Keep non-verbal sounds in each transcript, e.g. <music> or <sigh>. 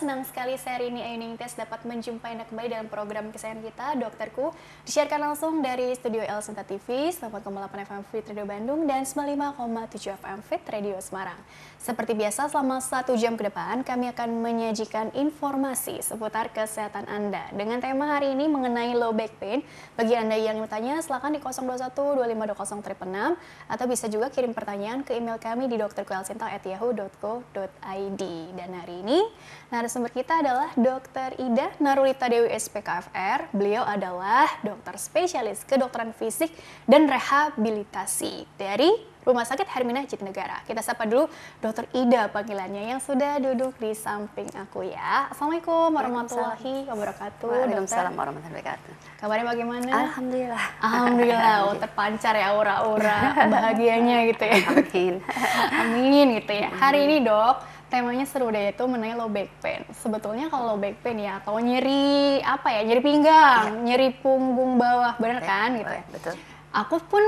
senang sekali saya ini Ayuning Tes dapat menjumpai Anda kembali dalam program kesayangan kita, Dokterku. Disiarkan langsung dari Studio El Senta TV, 8.8 FM Fit Radio Bandung, dan 95,7 FM Fit Radio Semarang. Seperti biasa, selama satu jam ke depan kami akan menyajikan informasi seputar kesehatan Anda. Dengan tema hari ini mengenai low back pain. Bagi Anda yang bertanya, silakan di 021 atau bisa juga kirim pertanyaan ke email kami di drkuelsinta@yahoo.co.id. Dan hari ini narasumber kita adalah Dr. Ida Narulita Dewi SPKFR. Beliau adalah dokter spesialis kedokteran fisik dan rehabilitasi dari Rumah Sakit Hermina Negara. Kita sapa dulu Dokter Ida panggilannya yang sudah duduk di samping aku ya. Assalamualaikum warahmatullahi wabarakatuh. Waalaikumsalam warahmatullahi wabarakatuh. Kabarnya bagaimana? Alhamdulillah. Alhamdulillah, oh, terpancar ya aura-aura bahagianya gitu ya. Amin. <laughs> Amin gitu ya. Hari ini dok, temanya seru deh itu menanya low back pain. Sebetulnya kalau low back pain ya atau nyeri apa ya, nyeri pinggang, ya. nyeri punggung bawah, benar ya, kan gitu ya. Betul. Aku pun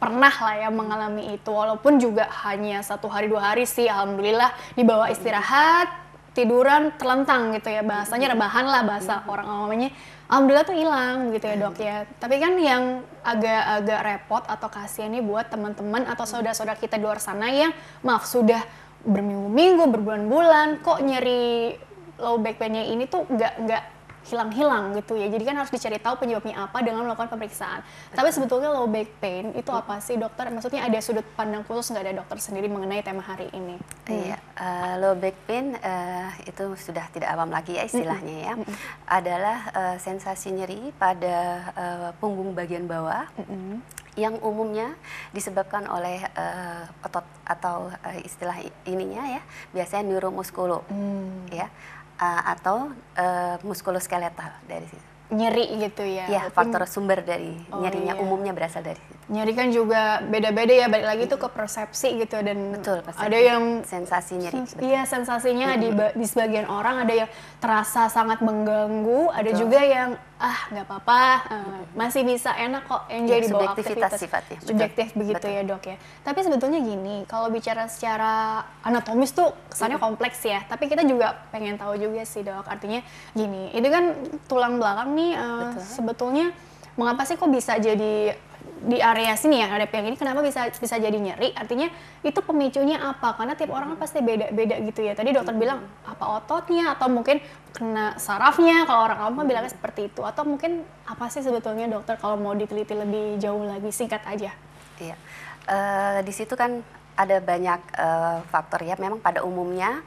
pernah lah ya mengalami itu walaupun juga hanya satu hari dua hari sih alhamdulillah dibawa istirahat tiduran terlentang gitu ya bahasanya rebahan lah bahasa orang awamnya alhamdulillah tuh hilang gitu ya dok ya tapi kan yang agak-agak repot atau kasihan nih buat teman-teman atau saudara-saudara kita di luar sana yang maaf sudah berminggu-minggu berbulan-bulan kok nyeri low back pain-nya ini tuh nggak nggak hilang-hilang gitu ya. Jadi kan harus dicari tahu penyebabnya apa dengan melakukan pemeriksaan. Tapi sebetulnya low back pain itu apa sih dokter? Maksudnya ada sudut pandang khusus nggak ada dokter sendiri mengenai tema hari ini? Iya, hmm. uh, low back pain uh, itu sudah tidak awam lagi ya istilahnya ya. Mm hmm Adalah uh, sensasi nyeri pada uh, punggung bagian bawah. Mm hmm yang umumnya disebabkan oleh uh, otot atau uh, istilah ininya ya biasanya neuromuskulo hmm. ya uh, atau uh, muskuloskeletal dari situ. Nyeri gitu ya? Iya, faktor sumber dari oh, nyerinya iya. umumnya berasal dari situ. Nyeri kan juga beda-beda ya, balik lagi itu ke persepsi gitu dan betul, persepsi. ada yang sensasi nyeri. Sen Iya, sensasinya mm -hmm. di, di sebagian orang ada yang terasa sangat mengganggu, betul. ada juga yang ah nggak apa-apa uh, masih bisa enak kok enjoy ya, di bawah aktivitas sifatnya subjektif betul. begitu betul. ya dok ya tapi sebetulnya gini kalau bicara secara anatomis tuh kesannya hmm. kompleks ya tapi kita juga pengen tahu juga sih dok artinya gini itu kan tulang belakang nih uh, sebetulnya mengapa sih kok bisa jadi di area sini ya, area yang ini kenapa bisa bisa jadi nyeri? Artinya itu pemicunya apa? Karena tiap orang pasti beda-beda gitu ya. Tadi dokter bilang apa ototnya atau mungkin kena sarafnya kalau orang awam kan bilangnya seperti itu atau mungkin apa sih sebetulnya dokter kalau mau diteliti lebih jauh lagi singkat aja. Iya. Uh, di situ kan ada banyak uh, faktor ya. Memang pada umumnya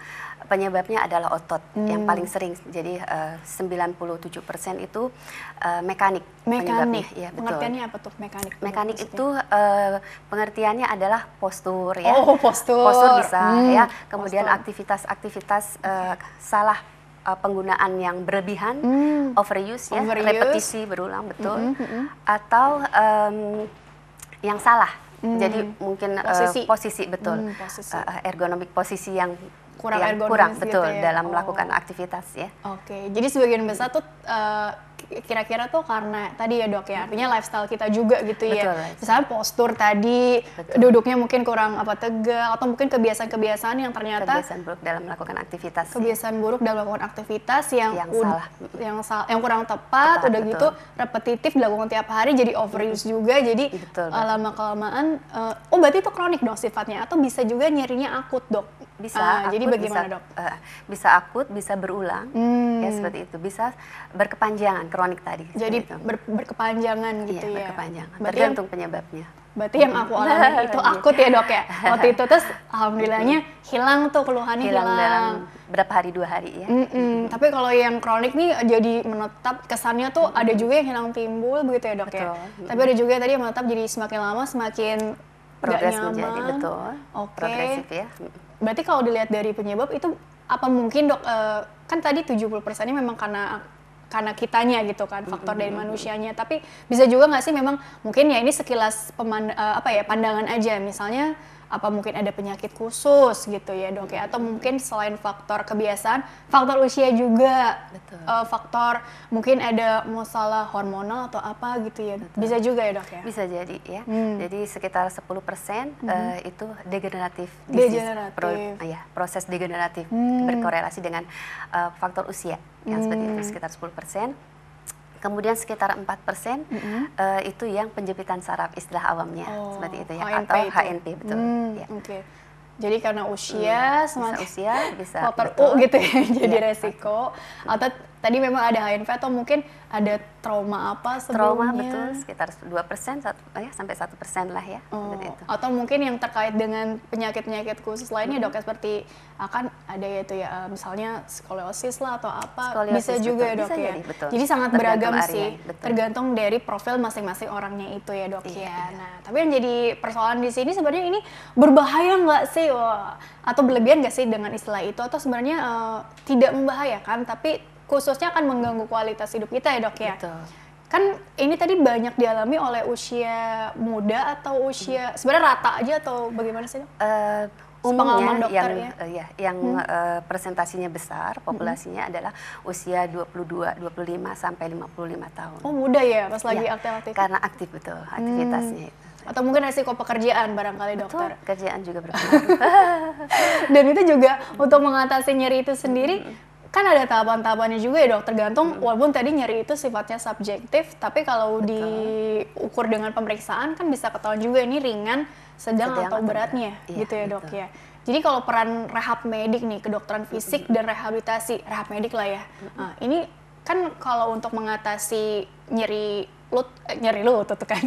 penyebabnya adalah otot hmm. yang paling sering. Jadi eh, uh, 97% itu uh, eh, mekanik. Mekanik. penyebabnya. Ya, betul. Pengertiannya apa tuh mekanik? Mekanik positif. itu uh, pengertiannya adalah postur ya. Oh, postur. Postur bisa hmm. ya. Kemudian aktivitas-aktivitas uh, salah uh, penggunaan yang berlebihan, hmm. overuse ya, overuse. repetisi berulang betul. Mm -hmm, -hmm. Atau um, yang salah. Hmm. Jadi hmm. mungkin posisi, uh, posisi betul. Hmm, posisi. Uh, ergonomik posisi yang kurang ya, kurang gitu betul ya. dalam oh. melakukan aktivitas ya. Oke, okay. jadi sebagian besar tuh uh, kira-kira tuh karena tadi ya dok ya artinya lifestyle kita juga gitu ya misalnya postur tadi Betul. duduknya mungkin kurang apa tegak atau mungkin kebiasaan-kebiasaan yang ternyata kebiasaan buruk dalam melakukan aktivitas kebiasaan buruk dalam melakukan aktivitas yang yang salah yang sal yang kurang tepat, tepat udah gitu repetitif dilakukan tiap hari jadi overuse betul. juga jadi iya, eh, lama kelamaan uh, eh, oh berarti itu kronik dong sifatnya atau bisa juga nyerinya akut dok bisa uh, akut, jadi bagaimana bisa, dok uh, bisa akut bisa berulang hmm. ya seperti itu bisa berkepanjangan kronik tadi. Jadi ber, berkepanjangan iya, gitu iya, ya. Berkepanjangan. Berarti Tergantung yang, penyebabnya. Berarti yang aku alami <laughs> itu akut ya dok ya. Waktu itu terus alhamdulillahnya gitu. hilang tuh keluhannya hilang. hilang. berapa hari dua hari ya. Mm -mm. Tapi kalau yang kronik nih jadi menetap kesannya tuh mm -hmm. ada juga yang hilang timbul begitu ya dok ya? betul. ya. Mm -hmm. Tapi ada juga tadi yang menetap jadi semakin lama semakin progres menjadi betul. Okay. Progresif ya. Berarti kalau dilihat dari penyebab itu apa mungkin dok eh, kan tadi 70 persennya memang karena karena kitanya gitu kan faktor dari manusianya tapi bisa juga nggak sih memang mungkin ya ini sekilas peman, uh, apa ya pandangan aja misalnya apa mungkin ada penyakit khusus gitu ya dok ya atau mungkin selain faktor kebiasaan faktor usia juga Betul. Uh, faktor mungkin ada masalah hormonal atau apa gitu ya Betul. bisa juga ya dok ya bisa jadi ya hmm. jadi sekitar 10% hmm. Eh, itu degeneratif degeneratif pro, uh, ya proses degeneratif hmm. berkorelasi dengan uh, faktor usia yang hmm. seperti itu hmm. sekitar 10% Kemudian sekitar 4% persen mm -hmm. uh, itu yang penjepitan saraf istilah awamnya oh, seperti itu ya HNP oh, atau itu. HNP betul. Hmm, ya. Okay. Jadi karena usia, hmm, usia bisa faktor <laughs> U gitu ya, <laughs> jadi ya, resiko atau tadi memang ada HNV atau mungkin ada trauma apa sebelumnya? Trauma betul sekitar 2% satu, ya sampai 1% lah ya. Oh, itu. Atau mungkin yang terkait dengan penyakit-penyakit khusus lainnya hmm. dok seperti akan ada yaitu ya eh, misalnya skoliosis lah atau apa skoliosis, bisa juga betul. ya dok bisa ya. Jadi, betul. jadi sangat tergantung beragam area, sih betul. tergantung dari profil masing-masing orangnya itu ya dok iya, ya. Iya. Nah tapi yang jadi persoalan di sini sebenarnya ini berbahaya nggak sih Wah. atau berlebihan nggak sih dengan istilah itu atau sebenarnya uh, tidak membahayakan tapi khususnya akan mengganggu kualitas hidup kita ya dok ya. Betul. Kan ini tadi banyak dialami oleh usia muda atau usia hmm. sebenarnya rata aja atau bagaimana sih dok? Uh, umumnya dokter, yang ya, uh, ya yang hmm. uh, presentasinya besar populasinya hmm. adalah usia 22 25 sampai 55 tahun. Oh, muda ya pas lagi ya, aktif-aktif. Karena aktif betul hmm. aktivitasnya hmm. Atau mungkin resiko pekerjaan barangkali betul, dokter. Kerjaan juga berpengaruh. <laughs> Dan itu juga untuk mengatasi nyeri itu sendiri hmm kan ada tahapan-tahapannya juga ya dok tergantung hmm. walaupun tadi nyeri itu sifatnya subjektif tapi kalau Betul. diukur dengan pemeriksaan kan bisa ketahuan juga ini ringan sedang, sedang atau beratnya ya, gitu ya, dok ya jadi kalau peran rehab medik nih kedokteran hmm. fisik dan rehabilitasi rehab medik lah ya hmm. nah, ini kan kalau untuk mengatasi nyeri lu eh, nyeri lutut tuh kan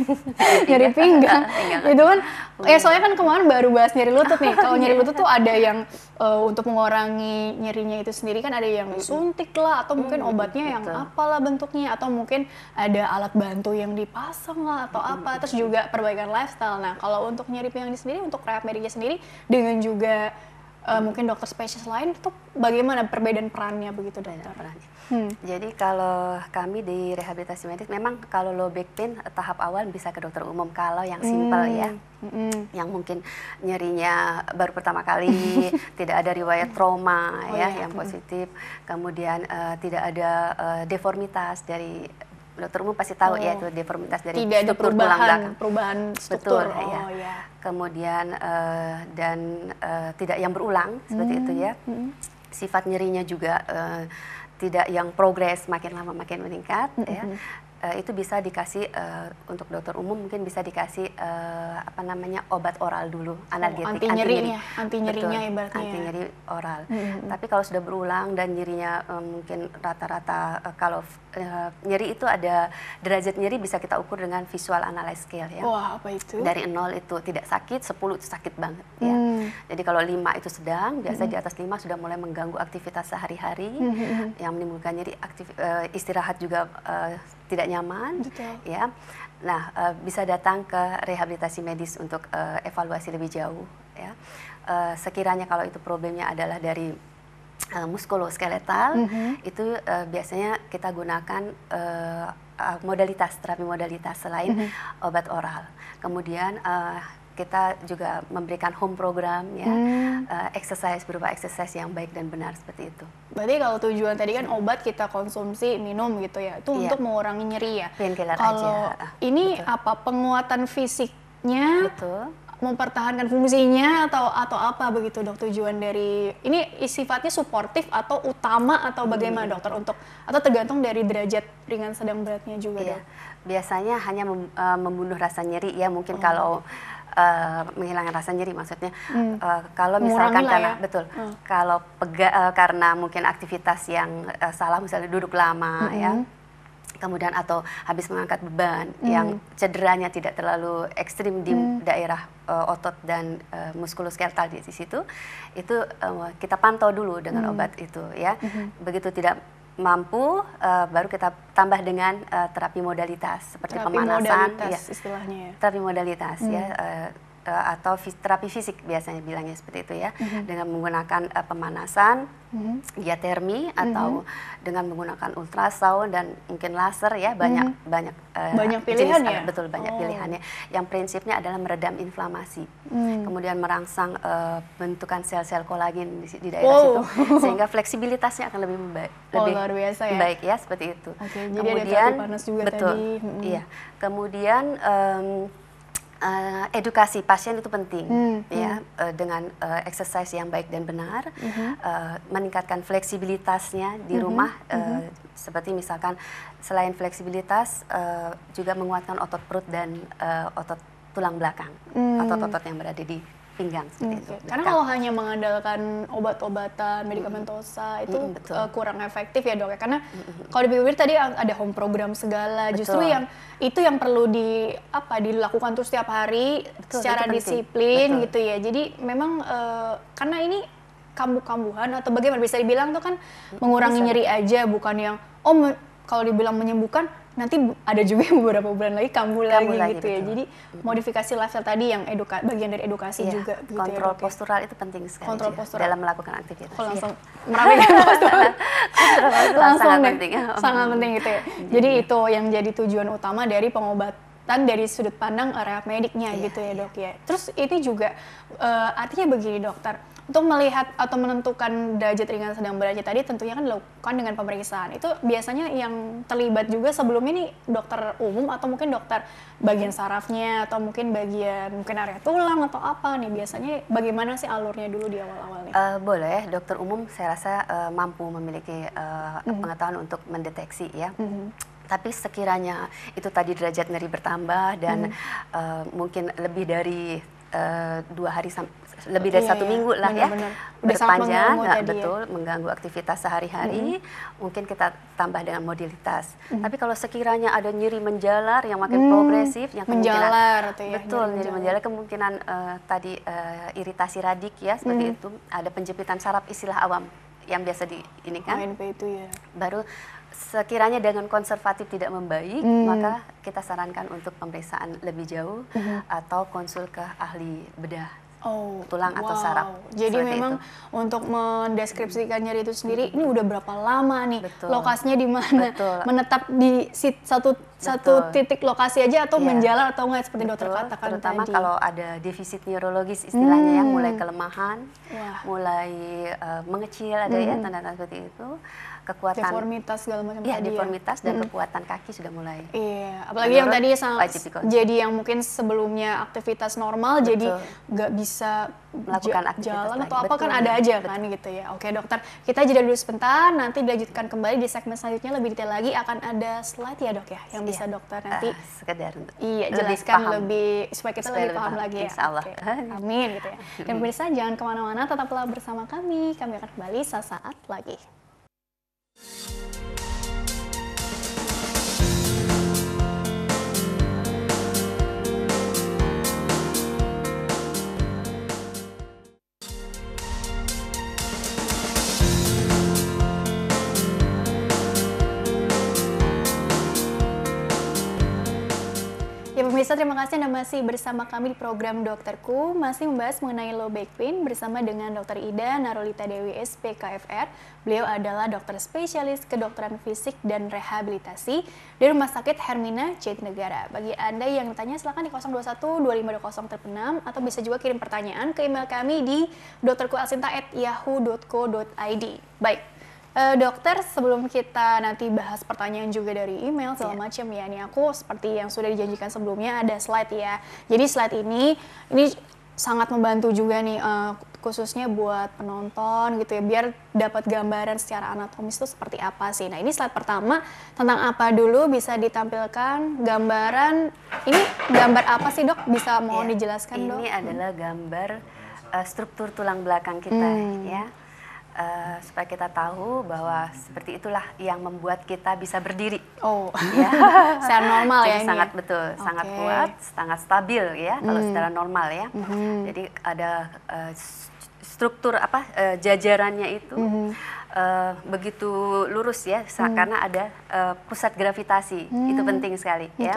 nyeri <laughs> pinggang itu kan ya soalnya kan kemarin baru bahas nyeri lutut nih <laughs> kalau nyeri iya. lutut tuh ada yang uh, untuk mengurangi nyerinya itu sendiri kan ada yang suntik lah atau mungkin obatnya yang apalah bentuknya atau mungkin ada alat bantu yang dipasang lah atau apa terus juga perbaikan lifestyle nah kalau untuk nyeri pinggang sendiri untuk rehab medisnya sendiri dengan juga Eh, mungkin dokter spesies lain itu bagaimana perbedaan perannya begitu dokter? Perannya. Hmm. Jadi kalau kami di rehabilitasi medis memang kalau low back pain eh, tahap awal bisa ke dokter umum kalau yang simpel hmm. ya. Mm. yang mungkin nyerinya baru pertama kali <laughs> tidak ada riwayat trauma oh, ya iya. yang hmm. positif kemudian uh, tidak ada uh, deformitas dari dokter umum pasti tahu ya oh. ya itu deformitas dari Tidak struktur ada perubahan, tulang belakang. Perubahan struktur. Betul, iya. oh, ya. ya. Kemudian uh, dan uh, tidak yang berulang seperti hmm, itu ya. Hmm. Sifat nyerinya juga uh, tidak yang progres makin lama makin meningkat -hmm. ya hmm, hmm. Eh, itu bisa dikasih uh, untuk dokter umum mungkin bisa dikasih uh, apa namanya obat oral dulu oh, analgetik oh, anti nyerinya anti nyerinya ibaratnya anti ya? nyeri oral mm -hmm. tapi kalau sudah berulang dan nyerinya um, mungkin rata-rata uh, kalau uh, nyeri itu ada derajat nyeri bisa kita ukur dengan visual analysis scale ya wah apa itu dari nol itu tidak sakit 10 itu sakit banget ya hmm. jadi kalau lima itu sedang biasa mm -hmm. di mm-hmm. atas lima sudah mulai mengganggu aktivitas sehari-hari mm -hmm. yang menimbulkan nyeri aktif, uh, istirahat juga uh, tidak nyaman, Betul. ya. Nah, uh, bisa datang ke rehabilitasi medis untuk uh, evaluasi lebih jauh, ya. Uh, sekiranya kalau itu problemnya adalah dari uh, muskuloskeletal, mm -hmm. itu uh, biasanya kita gunakan uh, modalitas terapi modalitas selain mm -hmm. obat oral. Kemudian uh, kita juga memberikan home program ya hmm. uh, exercise berupa exercise yang baik dan benar seperti itu. Berarti kalau tujuan tadi kan obat kita konsumsi minum gitu ya itu yeah. untuk mengurangi nyeri ya. Kalau aja. Ah, ini Betul. apa penguatan fisiknya? Betul mempertahankan fungsinya atau atau apa begitu dok tujuan dari ini sifatnya suportif atau utama atau hmm. bagaimana hmm. dokter untuk atau tergantung dari derajat ringan sedang beratnya juga ya. biasanya hanya mem, uh, membunuh rasa nyeri ya mungkin oh. kalau Eh, menghilangkan rasa nyeri maksudnya hmm. uh, kalau misalkan karena ya. betul hmm. kalau pega, uh, karena mungkin aktivitas yang uh, salah misalnya duduk lama hmm. ya kemudian atau habis mengangkat beban hmm. yang cederanya tidak terlalu ekstrim di hmm. daerah uh, otot dan uh, muskuloskeletal di situ itu uh, kita pantau dulu dengan hmm. obat itu ya hmm. begitu tidak mampu uh, baru kita tambah dengan uh, terapi modalitas seperti terapi pemanasan modalitas, ya istilahnya ya. terapi modalitas ya, hmm. ya uh, uh, atau terapi fisik biasanya bilangnya seperti itu ya, mm -hmm. dengan menggunakan uh, pemanasan, mm -hmm. atau mm -hmm. dengan menggunakan ultrasound dan mungkin laser ya banyak mm -hmm. banyak uh, banyak pilihan jenis, ya betul banyak oh. pilihannya. Yang prinsipnya adalah meredam inflamasi, mm. kemudian merangsang uh, bentukan sel-sel kolagen di, di daerah wow. situ <laughs> sehingga fleksibilitasnya akan lebih baik, oh, lebih luar biasa ya. baik ya seperti itu. Okay, kemudian ada panas juga betul, tadi. Mm -hmm. iya kemudian um, uh, edukasi pasien itu penting hmm, ya hmm. Uh, dengan uh, exercise yang baik dan benar Uh, -huh. uh, meningkatkan fleksibilitasnya di uh-huh. rumah uh, uh-huh. seperti misalkan selain fleksibilitas uh, juga menguatkan otot perut dan uh, otot tulang belakang hmm. otot-otot yang berada di pinggang seperti okay. Hmm, itu. Karena gitu. kalau hanya mengandalkan obat-obatan, medikamentosa mm-hmm. itu mm-hmm, uh, kurang efektif ya dok ya. Karena mm-hmm. kalau dipikir tadi ada home program segala, betul. justru yang itu yang perlu di apa dilakukan tuh setiap hari betul, secara disiplin betul. gitu ya. Jadi memang uh, karena ini kambuh-kambuhan atau bagaimana bisa dibilang tuh kan mengurangi bisa. nyeri aja bukan yang oh kalau dibilang menyembuhkan nanti ada juga yang beberapa bulan lagi kambuh, lagi, lagi gitu ya. betul. ya. Jadi modifikasi lifestyle tadi yang eduka bagian dari edukasi iya, juga gitu ya, kontrol ya, postural itu penting sekali kontrol juga ya, postural. dalam melakukan aktivitas. Oh, langsung iya. <laughs> meramaikan <laughs> postural. langsung sangat deh, penting. <laughs> sangat penting gitu ya. Jadi itu yang jadi tujuan utama dari pengobat dan dari sudut pandang rehab mediknya iya, gitu ya iya. dok ya. Terus itu juga uh, artinya begini dokter, untuk melihat atau menentukan derajat ringan sedang berat tadi tentunya kan dilakukan dengan pemeriksaan. Itu biasanya yang terlibat juga sebelum ini dokter umum atau mungkin dokter bagian sarafnya atau mungkin bagian mungkin area tulang atau apa nih biasanya bagaimana sih alurnya dulu di awal-awalnya? Uh, eh, boleh, dokter umum saya rasa uh, mampu memiliki uh, mm -hmm. pengetahuan untuk mendeteksi ya. Mm -hmm tapi sekiranya itu tadi derajat nyeri bertambah dan hmm. uh, mungkin lebih dari Eh, dua hari lebih dari iya, satu iya. iya. minggu lah bener, ya bener. berpanjang nggak eh, ya. betul ya. mengganggu aktivitas sehari-hari mm -hmm. mungkin kita tambah dengan modalitas mm -hmm. tapi kalau sekiranya ada nyeri menjalar yang makin mm, progresif yang menjalar kemungkinan, ya, betul nyeri, menjalar kemungkinan uh, tadi uh, iritasi radik ya seperti mm -hmm. itu ada penjepitan saraf istilah awam yang biasa di ini kan oh, itu ya baru sekiranya dengan konservatif tidak membaik, hmm. maka kita sarankan untuk pemeriksaan lebih jauh -huh. Hmm. atau konsul ke ahli bedah Oh, tulang wow. atau saraf. Jadi memang itu. untuk mendeskripsikan nyeri itu sendiri, ini udah berapa lama nih? Betul. Lokasinya di mana? Menetap di sit, satu Betul. satu titik lokasi aja atau yeah. menjalar atau enggak seperti Betul. dokter katakan Terutama tadi. kalau ada defisit neurologis hmm. istilahnya hmm. yang mulai kelemahan, Wah. mulai uh, mengecil ada hmm. ya tanda-tanda seperti itu kekuatan deformitas segala macam iya ya. deformitas ya. dan hmm. kekuatan kaki sudah mulai iya apalagi yang tadi sangat jadi yang mungkin sebelumnya aktivitas normal Betul. jadi nggak bisa melakukan aktivitas jalan lagi. atau apa kan Betul. kan ada aja Betul. kan gitu ya oke dokter kita jeda dulu sebentar nanti dilanjutkan kembali di segmen selanjutnya lebih detail lagi akan ada slide ya dok ya yang iya. bisa dokter ah, nanti uh, sekedar iya jelaskan lebih, lebih supaya kita supaya lebih, paham, paham lagi ya Okay. amin gitu ya dan pemirsa jangan kemana-mana tetaplah bersama kami kami akan kembali sesaat lagi Pemirsa terima kasih Anda masih bersama kami di program Dokterku masih membahas mengenai low back pain bersama dengan Dr. Ida Narolita Dewi SPKFR. Beliau adalah dokter spesialis kedokteran fisik dan rehabilitasi dari Rumah Sakit Hermina Negara. Bagi Anda yang tanya silakan di 021 2520 atau bisa juga kirim pertanyaan ke email kami di dokterkualsinta@yahoo.co.id. Baik, Uh, dokter, sebelum kita nanti bahas pertanyaan juga dari email segala yeah. macam ya, ini aku seperti yang sudah dijanjikan sebelumnya ada slide ya. Jadi slide ini ini sangat membantu juga nih uh, khususnya buat penonton gitu ya biar dapat gambaran secara anatomis itu seperti apa sih. Nah, ini slide pertama tentang apa dulu bisa ditampilkan gambaran ini gambar apa sih, Dok? Bisa mohon yeah. dijelaskan, ini Dok? Ini adalah gambar uh, struktur tulang belakang kita hmm. ya Eh, supaya kita tahu bahwa seperti itulah yang membuat kita bisa berdiri. Oh, ya. <laughs> secara normal Jadi ya. Sangat betul, okay. sangat kuat, sangat stabil ya hmm. kalau secara normal ya. Hmm. Jadi ada uh, struktur apa uh, jajarannya itu. Hmm. Uh, begitu lurus ya hmm. karena ada uh, pusat gravitasi hmm. itu penting sekali okay. ya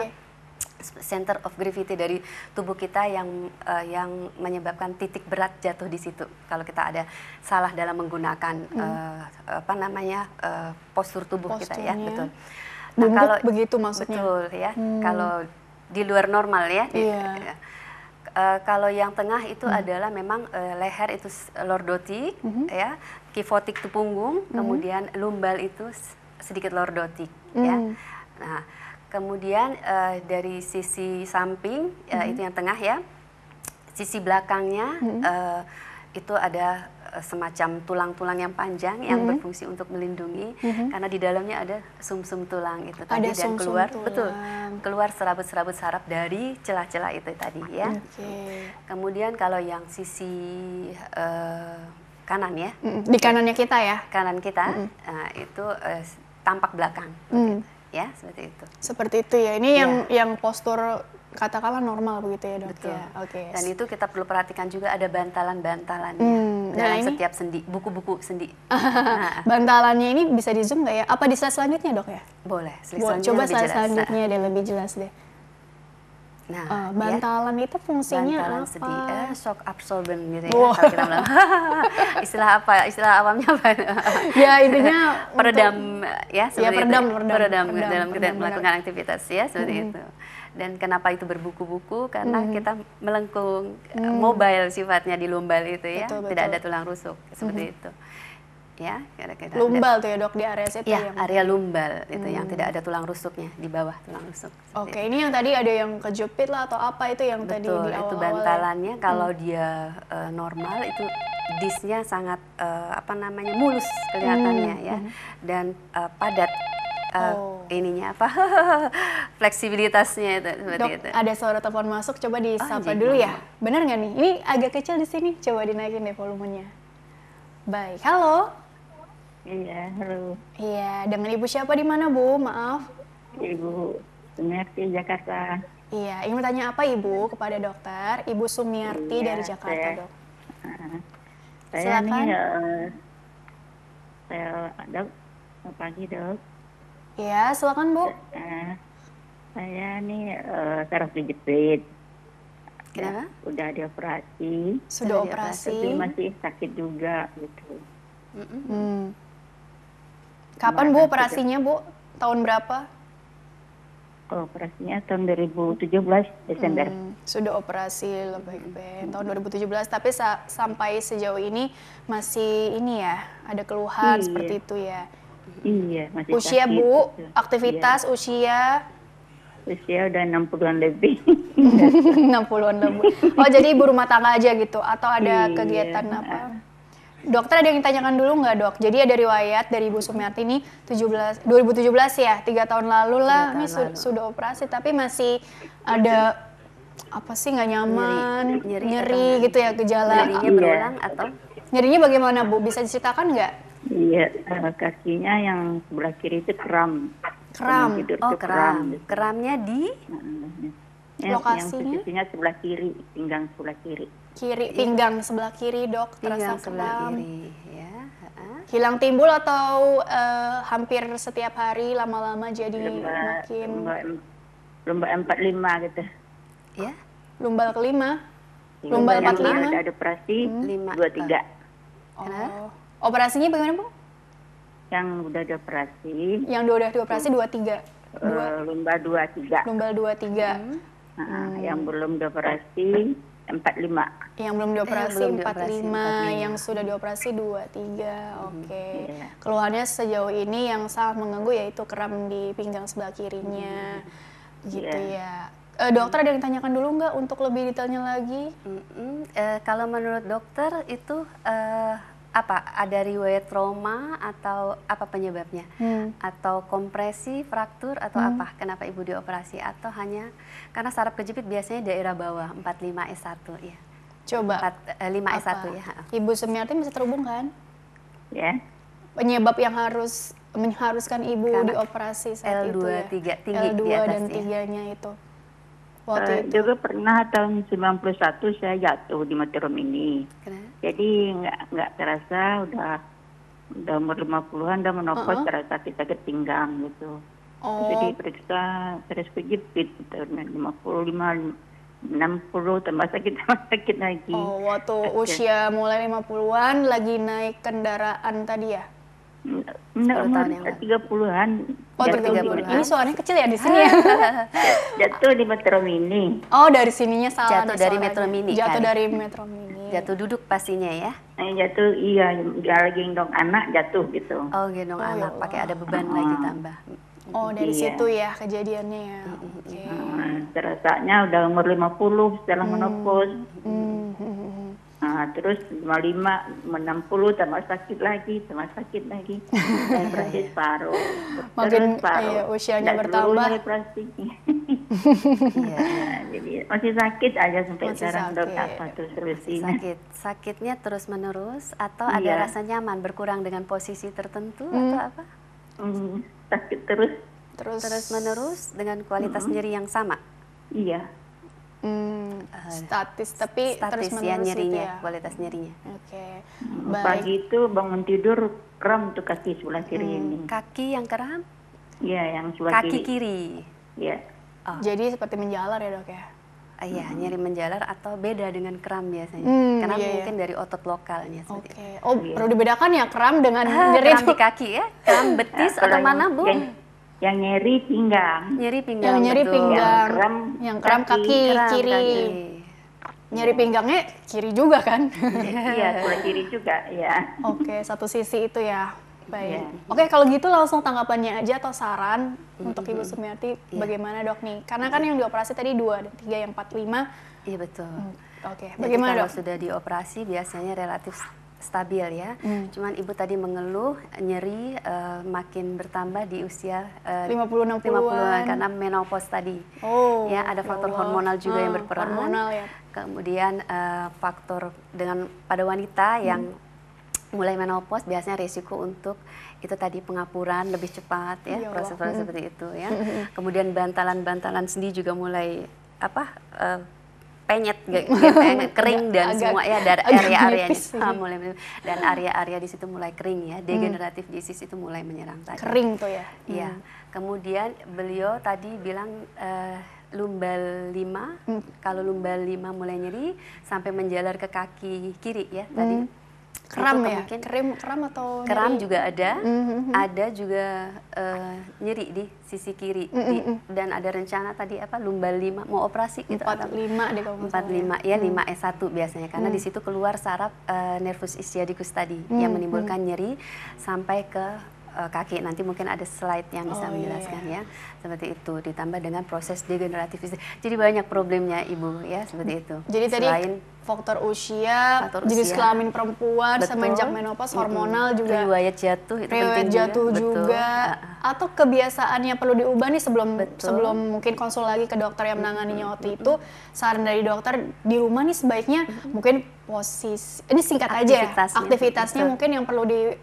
center of gravity dari tubuh kita yang uh, yang menyebabkan titik berat jatuh di situ kalau kita ada salah dalam menggunakan hmm. uh, apa namanya uh, postur tubuh Posturnya. kita ya betul. Nah Bunduk kalau begitu maksudnya betul ya hmm. kalau di luar normal ya. Yeah. Iya. Di, uh, kalau yang tengah itu hmm. adalah memang uh, leher itu lordotik hmm. ya, kifotik itu punggung, hmm. kemudian lumbal itu sedikit lordotik ya. hmm. ya. Nah, Kemudian uh, dari sisi samping mm -hmm. uh, itu yang tengah ya, sisi belakangnya mm -hmm. uh, itu ada semacam tulang-tulang yang panjang yang mm -hmm. berfungsi untuk melindungi mm -hmm. karena di dalamnya ada sumsum -sum tulang itu ada tadi sum -sum dan keluar tulang. betul keluar serabut-serabut saraf dari celah-celah itu tadi ya. Okay. Kemudian kalau yang sisi uh, kanan ya, di kanannya kita ya, kanan kita mm -hmm. uh, itu uh, tampak belakang. Mm -hmm. gitu ya seperti itu. Seperti itu ya. Ini yang ya. yang postur katakanlah normal begitu ya dok. ya Ya, okay. Dan itu kita perlu perhatikan juga ada bantalan-bantalannya hmm, dalam nah, ini? setiap sendi, buku-buku sendi. nah. <laughs> Bantalannya ini bisa di zoom nggak ya? Apa di slide selanjutnya dok ya? Boleh. Slide Boleh. Coba slide selanjutnya deh lebih jelas deh. Nah, uh, bantalan ya, itu fungsinya bantalan apa? Sedih, eh, uh, shock absorbent gitu wow. ya kalau <laughs> istilah apa? Istilah awamnya apa? ya intinya <laughs> peredam ya, ya seperti ya, peredam, itu. Peredam, peredam, peredam dalam kita melakukan aktivitas ya seperti hmm. itu. Dan kenapa itu berbuku-buku? Karena hmm. kita melengkung hmm. mobile sifatnya di lumbal itu ya, betul, betul. tidak ada tulang rusuk seperti hmm. itu ya kira-kira lumbal tuh ya dok di area situ ya, ya area lumbal itu yang hmm. tidak ada tulang rusuknya di bawah tulang rusuk oke okay, gitu. ini yang tadi ada yang kejepit lah atau apa itu yang Betul, tadi di awal itu bantalannya ya. kalau hmm. dia uh, normal itu disnya sangat uh, apa namanya mulus kelihatannya hmm. ya hmm. dan uh, padat uh, oh. ininya apa <laughs> fleksibilitasnya itu seperti Dok, itu. Ada suara telepon masuk, coba oh, disapa oh, dulu ya. Benar nggak nih? Ini agak kecil di sini, coba dinaikin deh volumenya. Baik, halo. Iya, halo. Iya, dengan Ibu siapa di mana, Bu? Maaf. Ibu Sumiarti Jakarta. Iya, ingin bertanya apa Ibu kepada dokter? Ibu Sumiarti iya, dari Jakarta, saya, Dok. Uh, saya Silakan. Ini, uh, eh, saya Dok, pagi, Dok. Iya, silakan, Bu. Uh, saya nih uh, eh, terapi jepit. Kenapa? Udah dioperasi. Sudah operasi. Tapi masih sakit juga gitu. Mm -mm. Hmm. Kapan Bu operasinya Bu? Tahun berapa? Kalau operasinya tahun 2017 Desember. Hmm, sudah operasi lebih baik tahun 2017 tapi sa sampai sejauh ini masih ini ya ada keluhan iya. seperti itu ya. Iya, masih Usia sakit, Bu, itu. Iya. aktivitas iya. usia usia udah 60-an lebih. 60-an <laughs> lebih. Oh, jadi ibu rumah tangga aja gitu atau ada iya, kegiatan apa? Ah. Dokter ada yang ditanyakan dulu nggak dok? Jadi ada riwayat dari Ibu Sumiati ini 17, 2017 ya, tiga tahun lalu lah. Tahun ini lalu. sudah operasi tapi masih ada apa sih nggak nyaman, nyeri, nyeri, nyeri gitu ya gejala. Nyerinya iya. berulang atau? Nyerinya bagaimana Bu? Bisa diceritakan nggak? Iya, eh, kakinya yang sebelah kiri itu kram. Kram. Tidur oh, kram. kram. Gitu. di? lokasi nah, nah, nah. Lokasinya? Yang sebelah kiri, pinggang sebelah kiri kiri iya. pinggang sebelah kiri dok terasa sebelah kram. kiri ya hilang timbul atau uh, hampir setiap hari lama-lama jadi lumba, makin lumba, empat lima gitu ya lumba kelima iya, lumba, empat lima ada operasi hmm. dua tiga oh. operasinya bagaimana Bu? yang udah dioperasi yang udah dioperasi hmm. dua tiga eh, lumba dua tiga lumba dua tiga hmm. nah, hmm. yang belum dioperasi 45. Yang belum dioperasi yang belum 45, yang sudah dioperasi 23. Hmm, Oke. Okay. Iya. Yeah. Keluhannya sejauh ini yang sangat mengganggu yaitu kram di pinggang sebelah kirinya. Mm. Gitu yeah. ya. Eh, dokter ada yang tanyakan dulu nggak untuk lebih detailnya lagi? Mm -mm. Uh, kalau menurut dokter itu uh, apa ada riwayat trauma atau apa penyebabnya hmm. atau kompresi fraktur atau hmm. apa kenapa ibu dioperasi atau hanya karena saraf kejepit biasanya daerah bawah 45 S1 ya coba 4, 5 S1 ya Ibu Semiarti bisa terhubung kan ya yeah. penyebab yang harus mengharuskan ibu karena dioperasi saat L2, itu ya 3, tinggi L2 di atas, dan iya. tiganya ya. itu Waktu eh, itu. Dulu pernah tahun 91 saya jatuh di Mataram ini. Kenapa? Jadi nggak nggak terasa udah udah umur 50-an udah menopause uh -huh. terasa kita sakit pinggang gitu. Oh. Jadi periksa terus kejepit tahun 55 60 tambah sakit <laughs> tambah sakit lagi. Oh, waktu Akhir. usia mulai 50-an lagi naik kendaraan tadi ya? Enggak, umur tiga puluhan. Oh, tiga puluhan. Ini suaranya kecil ya di sini ya? <laughs> jatuh di Metro Mini. Oh, dari sininya salah. Jatuh dari Metro Mini. Jatuh kan? dari Metro Mini. Jatuh duduk pastinya ya? Eh, jatuh, iya. Lagi gendong anak, jatuh gitu. Oh, gendong oh, ya anak. Pakai ada beban uh -huh. lagi tambah. Oh, dari iya. situ ya kejadiannya ya? -hmm. terasanya udah umur 50 setelah hmm. menopause. Hmm Nah terus 55, 60 tambah sakit lagi, tambah sakit lagi. Operasi <laughs> separuh. Makin separuh. Iya, usianya Nggak bertambah. Operasi. yeah. <laughs> iya. iya. <laughs> Jadi masih sakit aja sampai masih sekarang sakit. dok apa terus solusinya? Sakit, sakitnya terus menerus atau yeah. ada iya. rasa nyaman berkurang dengan posisi tertentu mm. atau apa? Mm, sakit terus. Terus terus menerus dengan kualitas hmm. nyeri yang sama. Iya. Hmm, ah, statis tapi statis terus ya gitu nyerinya, ya? kualitas nyerinya. Oke. Okay. Hmm. Pagi itu bangun tidur kram tuh kaki sebelah kiri hmm, ini. Kaki yang kram? Iya, yang sebelah kaki kiri. kiri. Iya. Oh. Jadi seperti menjalar ya, Dok ya? Ah, iya, hmm. nyeri menjalar atau beda dengan kram biasanya. Hmm, Karena iya, iya. mungkin dari otot lokalnya seperti okay. Oh, iya. perlu dibedakan ya kram dengan ah, nyeri kram di kaki ya? Kram betis nah, atau mana, Bu? Yang, yang nyeri pinggang. Nyeri pinggang. Yang nyeri pinggang. Yang kram, yang kram kaki, kaki kram kiri. Kaki. Nyeri pinggangnya kiri juga kan? <laughs> iya, kiri juga ya. Oke, satu sisi itu ya. Baik. ya. Oke, kalau gitu langsung tanggapannya aja atau saran mm-hmm. untuk Ibu Sumiati ya. bagaimana dok nih? Karena kan yang dioperasi tadi dua, tiga, yang empat, lima. Iya betul. Hmm. Oke, okay. bagaimana Jadi, kalau dok? sudah dioperasi biasanya relatif stabil ya. Hmm. Cuman ibu tadi mengeluh nyeri uh, makin bertambah di usia uh, 50 60-an karena menopause tadi. Oh. Ya, ada faktor ya Allah. hormonal juga hmm, yang berperan. Hormonal ya. Kemudian uh, faktor dengan pada wanita hmm. yang mulai menopause biasanya risiko untuk itu tadi pengapuran lebih cepat ya, ya proses-proses hmm. seperti itu ya <laughs> kemudian bantalan-bantalan sendi juga mulai apa uh, penyet <laughs> penyet kering dan agak, semua ya dari area-area ah, mulai dan area-area di situ mulai kering ya degeneratif hmm. disease itu mulai menyerang tadi kering tuh ya iya hmm. kemudian beliau tadi bilang uh, lumbal lima hmm. kalau lumbal lima mulai nyeri sampai menjalar ke kaki kiri ya tadi hmm Gitu kram ya? Mungkin. Krim, kram atau nyeri? Kram juga ada, mm-hmm. ada juga uh, nyeri di sisi kiri. Mm-hmm. dan ada rencana tadi apa, lumba lima, mau operasi gitu. Empat lima deh kalau Empat lima, ya lima iya, mm. S1 biasanya. Karena mm. di situ keluar saraf uh, nervus ischiadicus tadi, mm. yang mm-hmm. menimbulkan nyeri sampai ke eh, kaki. Nanti mungkin ada slide yang bisa oh, iya, menjelaskan iya. ya. Seperti itu, ditambah dengan proses degeneratif. Jadi banyak problemnya Ibu ya, seperti itu. Jadi Selain, tadi faktor usia, faktor usia. jenis kelamin perempuan, Betul. semenjak menopause hormonal mm -hmm. juga riwayat jatuh itu riwayat jatuh juga, juga. Betul. atau kebiasaannya perlu diubah nih sebelum Betul. sebelum mungkin konsul lagi ke dokter yang menanganinya waktu mm -hmm. itu saran dari dokter di rumah nih sebaiknya mm -hmm. mungkin posisi ini singkat aja ya, ya aktivitasnya Betul. mungkin yang perlu di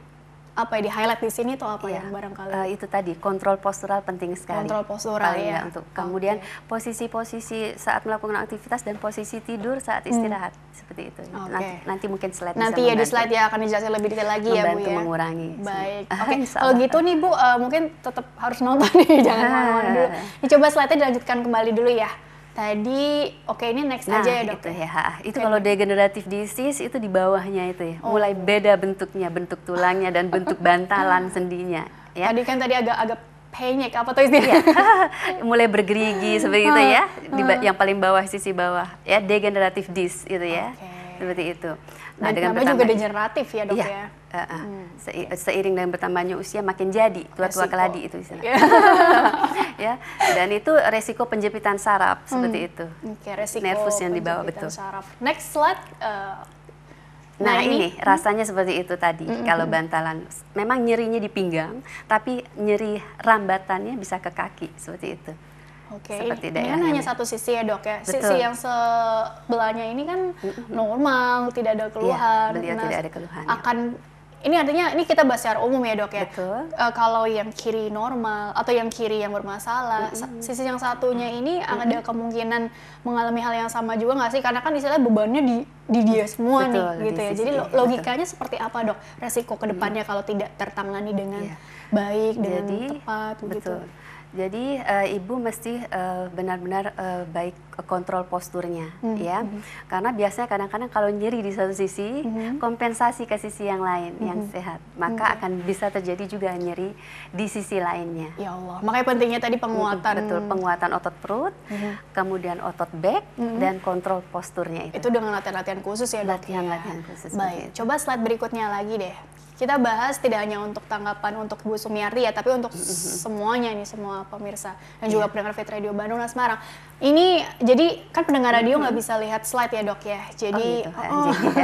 apa ya di highlight di sini atau apa ya, yang barangkali uh, itu tadi kontrol postural penting sekali kontrol postural ya untuk kemudian posisi-posisi okay. saat melakukan aktivitas dan posisi tidur saat hmm. istirahat hmm. seperti itu okay. nanti, nanti mungkin slide nanti ya di slide ya akan dijelaskan lebih detail lagi ya bu ya mengurangi baik <laughs> oke okay. kalau gitu nih bu uh, mungkin tetap harus nonton nih <laughs> jangan nah. mana dulu dicoba slide-nya dilanjutkan kembali dulu ya tadi oke okay, ini next nah, aja ya dok itu ya itu okay. kalau degeneratif disease itu di bawahnya itu ya oh. mulai beda bentuknya bentuk tulangnya dan bentuk bantalan <laughs> sendinya ya tadi kan tadi agak agak penyek apa tuh istilahnya iya. <laughs> mulai bergerigi <laughs> seperti itu ya di, yang paling bawah sisi bawah ya degeneratif disease itu ya okay. seperti itu Nah, dengan bertambah juga degeneratif ya dok iya, ya. Uh, uh, hmm. seiring dengan bertambahnya usia makin jadi tua-tua keladi itu Yeah. Iya. <laughs> ya. Dan itu resiko penjepitan saraf hmm. seperti itu. Okay, resiko nervus yang dibawa betul. Saraf. Next slide. Uh, Nah, nah ini, ini rasanya hmm. seperti itu tadi -hmm. kalau bantalan. Memang nyerinya di pinggang, tapi nyeri rambatannya bisa ke kaki seperti itu. Okay. Seperti kan daerah. Ini hanya satu sisi ya dok ya. Betul. Sisi yang sebelahnya ini kan normal, tidak ada iya, keluhan. Iya, nah, tidak ada keluhan. Ya. Akan ini artinya ini kita bahas secara umum ya dok ya. Betul. Uh, kalau yang kiri normal atau yang kiri yang bermasalah, mm-hmm. sisi yang satunya ini mm-hmm. ada kemungkinan mengalami hal yang sama juga nggak sih? Karena kan istilahnya bebannya di di dia semua betul, nih, gitu ya. Jadi dia, logikanya betul. seperti apa dok? Resiko kedepannya mm-hmm. kalau tidak tertangani dengan yeah. baik, dengan Jadi, tepat, betul. gitu. Jadi uh, ibu mesti eh, benar-benar uh, baik kontrol posturnya mm -hmm. ya. Hmm. Karena biasanya kadang-kadang kalau nyeri di satu sisi, mm -hmm. kompensasi ke sisi yang lain mm -hmm. yang sehat, maka mm -hmm. akan bisa terjadi juga nyeri di sisi lainnya. Ya Allah. Makanya pentingnya tadi penguatan mm -hmm. betul, penguatan otot perut, mm -hmm. kemudian otot back mm -hmm. dan kontrol posturnya itu. Itu dengan latihan-latihan khusus ya, Latihan-latihan ya? khusus. Baik. Coba slide berikutnya lagi deh kita bahas tidak hanya untuk tanggapan untuk Bu Sumiarti ya, tapi untuk mm -hmm. semuanya nih semua pemirsa dan juga yeah. pendengar Fit Radio Bandung dan Semarang. Ini jadi kan pendengar radio nggak mm -hmm. bisa lihat slide ya dok ya, jadi ya. <laughs>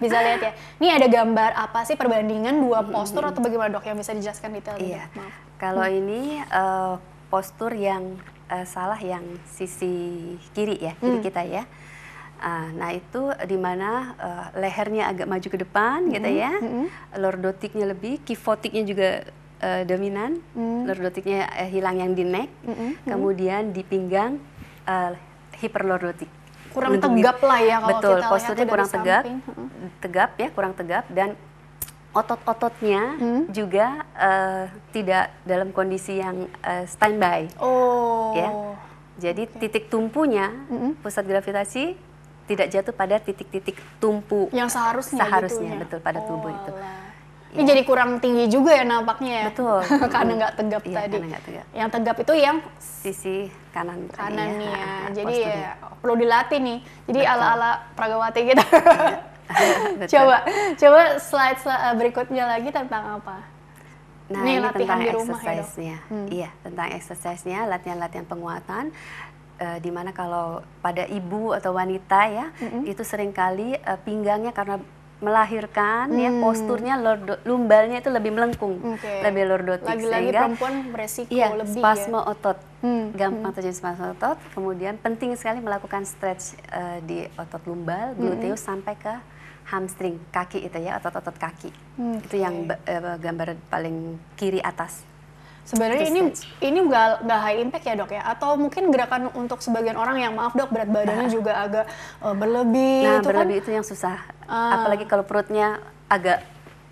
bisa lihat ya. Ini ada gambar apa sih perbandingan dua postur mm -hmm. atau bagaimana dok yang bisa dijelaskan detailnya? Iya. Kalau hmm. ini uh, postur yang uh, salah yang sisi kiri ya, kiri hmm. kita ya. Ah, nah itu di mana uh, lehernya agak maju ke depan gitu mm-hmm. gitu ya, mm-hmm. lordotiknya lebih, kifotiknya juga uh, dominan, mm-hmm. lordotiknya uh, eh, hilang yang di neck, mm-hmm. mm-hmm. kemudian di pinggang uh, hiperlordotik. Kurang tegap lah ya kalau betul, kita posturnya kurang tegap, Samping. Mm-hmm. tegap ya, kurang tegap dan otot-ototnya hmm? juga uh, tidak dalam kondisi yang uh, standby. Oh. Ya. Jadi okay. titik tumpunya -hmm. pusat gravitasi tidak jatuh pada titik-titik tumpu yang seharusnya seharusnya gitu, ya? betul pada oh, tubuh itu. Ini ya. jadi kurang tinggi juga ya nampaknya ya. Betul. <laughs> karena nggak tegap iya, tadi. Karena tegap. Yang tegap itu yang sisi kanan. Kanan ya. Jadi ya perlu dilatih nih. Jadi ala-ala pragawati kita. Gitu. Iya. <laughs> <laughs> coba, coba slide eh, berikutnya lagi tentang apa? Nah, ini, ini tentang ya, exercise-nya. Ya, hmm. Iya, tentang exercise-nya, latihan-latihan penguatan uh, eh, dimana kalau pada ibu atau wanita ya mm-hmm. itu seringkali uh, pinggangnya karena melahirkan ya, hmm. ya posturnya lordo, lumbalnya itu lebih melengkung, okay. lebih lordotik Lagi-lagi sehingga perempuan beresiko iya, lebih spasmo ya. otot hmm. gampang hmm. terjadi spasmo otot. Kemudian penting sekali melakukan stretch uh, di otot lumbal, gluteus hmm. sampai ke hamstring kaki itu ya otot-otot kaki okay. Hmm, itu yang uh, gambar paling kiri atas Sebenarnya ini ini nggak nggak high impact ya dok ya, atau mungkin gerakan untuk sebagian orang yang maaf dok berat badannya nah. juga agak uh, berlebih. Nah itu kan? berlebih kan, itu yang susah, uh, apalagi kalau perutnya agak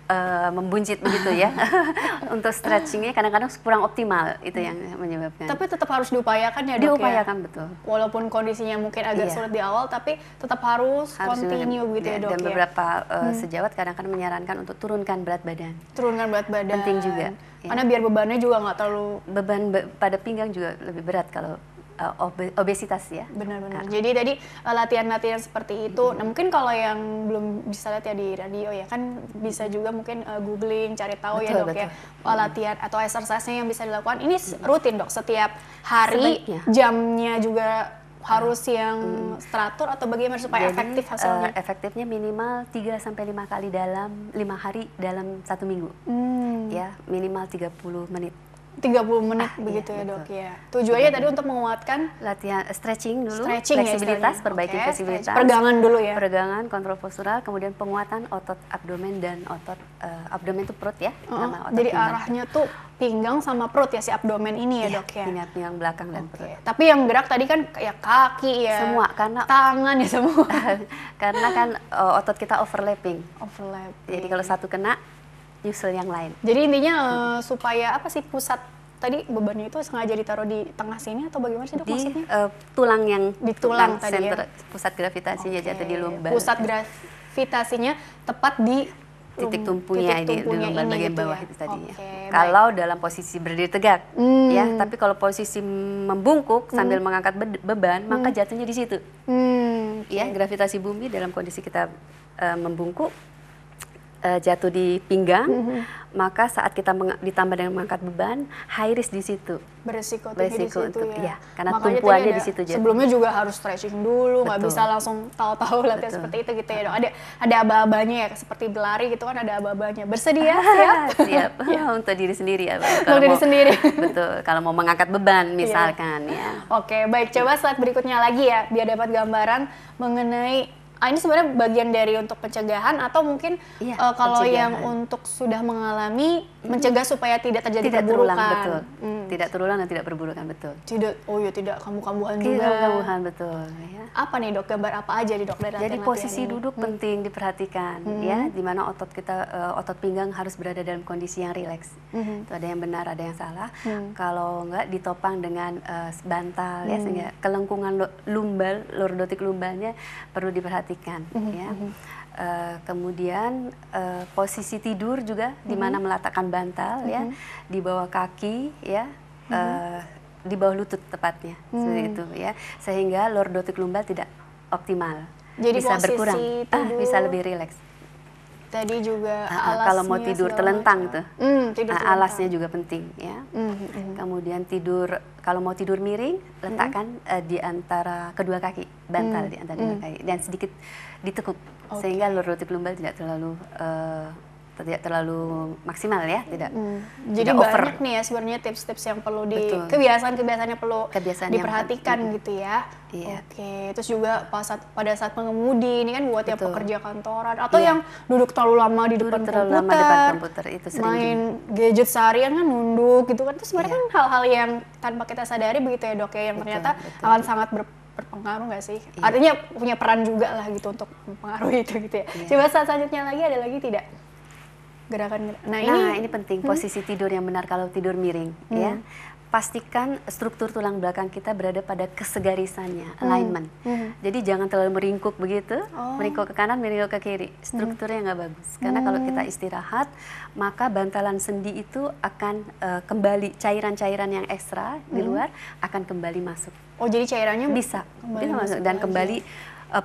Eh, membuncit begitu ya <laughs> untuk stretchingnya kadang-kadang kurang optimal itu yang menyebabkan tapi tetap harus diupayakan ya dok ya? diupayakan ya? betul walaupun kondisinya mungkin agak iya. sulit di awal tapi tetap harus, harus continue dengan, gitu ya, ya dok dan ya? beberapa uh, sejawat kadang-kadang menyarankan untuk turunkan berat badan turunkan berat badan penting juga iya. karena ya. biar bebannya juga nggak terlalu beban be pada pinggang juga lebih berat kalau uh, obesitas ya. Benar-benar. Uh. Nah. Jadi tadi eh, latihan-latihan seperti itu. Hmm. Nah mungkin kalau yang belum bisa lihat ya di radio ya kan bisa juga mungkin uh, googling cari tahu ya, betul, ya dok betul. ya latihan atau exercise-nya yang bisa dilakukan. Ini rutin dok setiap hari Sebaiknya. jamnya juga harus ah, yang hmm. teratur atau bagaimana supaya Jadi, efektif hasilnya? Uh, efektifnya minimal 3 sampai 5 kali dalam 5 hari dalam satu minggu. Hmm. Ya, minimal 30 menit Tiga puluh menit ah, iya, begitu iya, ya dok betul. ya. Tujuannya tadi untuk menguatkan latihan eh, stretching dulu, stretching ya fleksibilitas, ya, perbaiki okay, fleksibilitas, peregangan dulu ya. Peregangan, kontrol postural, kemudian penguatan otot abdomen dan otot uh, abdomen itu perut ya. Uh -huh. otot Jadi pinggang. arahnya tuh pinggang sama perut ya si abdomen ini ya, ya dok ya. Pinggang, pinggang belakang dan okay. perut. Tapi yang gerak tadi kan ya kaki ya. Semua karena tangan ya semua. <laughs> karena kan uh, otot kita overlapping. Overlapping. Jadi kalau satu kena nyusul yang lain. Jadi intinya uh, supaya apa sih pusat tadi bebannya itu sengaja ditaruh di tengah sini atau bagaimana sih dok di, maksudnya? Uh, tulang yang di tulang, tulang tadi center, ya? pusat gravitasinya okay. jatuh di lumbar. Pusat gravitasinya tepat di titik tumpunya, titik tumpunya ini di lumbar bagian gitu ya. bawah ya? itu tadinya. Okay, kalau baik. dalam posisi berdiri tegak, hmm. ya, tapi kalau posisi membungkuk sambil hmm. mengangkat be beban, hmm. maka jatuhnya di situ. Hmm, okay. Ya, gravitasi bumi dalam kondisi kita uh, membungkuk uh, jatuh di pinggang, mm -hmm. maka saat kita ditambah dengan mengangkat beban, high risk di situ. Beresiko Beresiko di situ untuk, ya. ya karena Makanya tumpuannya di situ. Jadi. Sebelumnya juga harus stretching dulu, nggak bisa langsung tahu-tahu latihan Betul. seperti itu gitu ya Dong. Ada ada aba-abanya ya, seperti berlari gitu kan ada aba-abanya. Bersedia siap? <laughs> siap <laughs> ya. untuk diri sendiri ya. Untuk diri sendiri. <laughs> Betul. Kalau mau mengangkat beban iya. misalkan ya. ya. Oke, baik coba slide berikutnya lagi ya biar dapat gambaran mengenai Ah, ini sebenarnya bagian dari untuk pencegahan atau mungkin iya, uh, kalau yang untuk sudah mengalami hmm. mencegah supaya tidak terjadi tidak perburukan. Terulang, betul. Hmm. Tidak terulang dan tidak perburukan betul. Tidak oh ya tidak kamu kambuhan tidak juga. Tidak kambuhan betul ya. Apa nih Dok gambar apa aja di dokter Jadi posisi ini? duduk hmm. penting diperhatikan hmm. ya di mana otot kita uh, otot pinggang harus berada dalam kondisi yang rileks. Hmm. Itu ada yang benar ada yang salah. Hmm. Kalau enggak ditopang dengan uh, eh, bantal ya, hmm. ya sehingga kelengkungan lumbal lordotik lumbalnya perlu diperhatikan perhatikan mm-hmm. ya. Uh, kemudian uh, posisi tidur juga mm-hmm. di mhm. mana meletakkan bantal mm-hmm. ya, mhm. di bawah kaki ya. Mm-hmm. Uh, di bawah lutut tepatnya hmm. itu ya sehingga lordotik lumbal tidak optimal Jadi bisa berkurang ah, tidur. ah bisa lebih rileks Tadi juga alasnya ah, ah, kalau mau tidur telentang tuh, mm, tidur ah, telentang. alasnya juga penting ya. Mm -hmm. Kemudian tidur kalau mau tidur miring letakkan mm -hmm. uh, di antara kedua kaki bantal mm -hmm. di antara kedua hmm. kaki dan sedikit ditekuk okay. sehingga loroti lumbar tidak terlalu uh, tidak terlalu maksimal ya, tidak. Hmm. Jadi tidak banyak over. nih ya sebenarnya tips-tips yang perlu di kebiasaan kebiasaannya perlu kebiasaan diperhatikan yang, gitu ya. Iya. Oke, okay. terus juga pas saat, pada saat mengemudi ini kan buat yang pekerja kantoran atau iya. yang duduk terlalu lama di depan terlalu komputer, lama depan komputer itu sering main juga. gadget seharian kan nunduk gitu kan. Terus sebenarnya iya. kan hal-hal yang tanpa kita sadari begitu ya dok ya yang betul, ternyata betul. akan sangat ber berpengaruh nggak sih? Iya. Artinya punya peran juga lah gitu untuk mempengaruhi itu gitu ya. Iya. Coba saat selanjutnya lagi ada lagi tidak? gerakan nah, nah ini penting penting hmm? posisi tidur yang benar kalau tidur miring hmm. ya pastikan struktur tulang belakang kita berada pada kesegarisannya hmm. alignment hmm. jadi jangan terlalu meringkuk begitu oh. meringkuk ke kanan meringkuk ke kiri hmm. strukturnya nggak hmm. bagus karena hmm. kalau kita istirahat maka bantalan sendi itu akan uh, kembali cairan-cairan yang ekstra hmm. di luar akan kembali masuk oh jadi cairannya bisa bisa masuk dan kembali uh,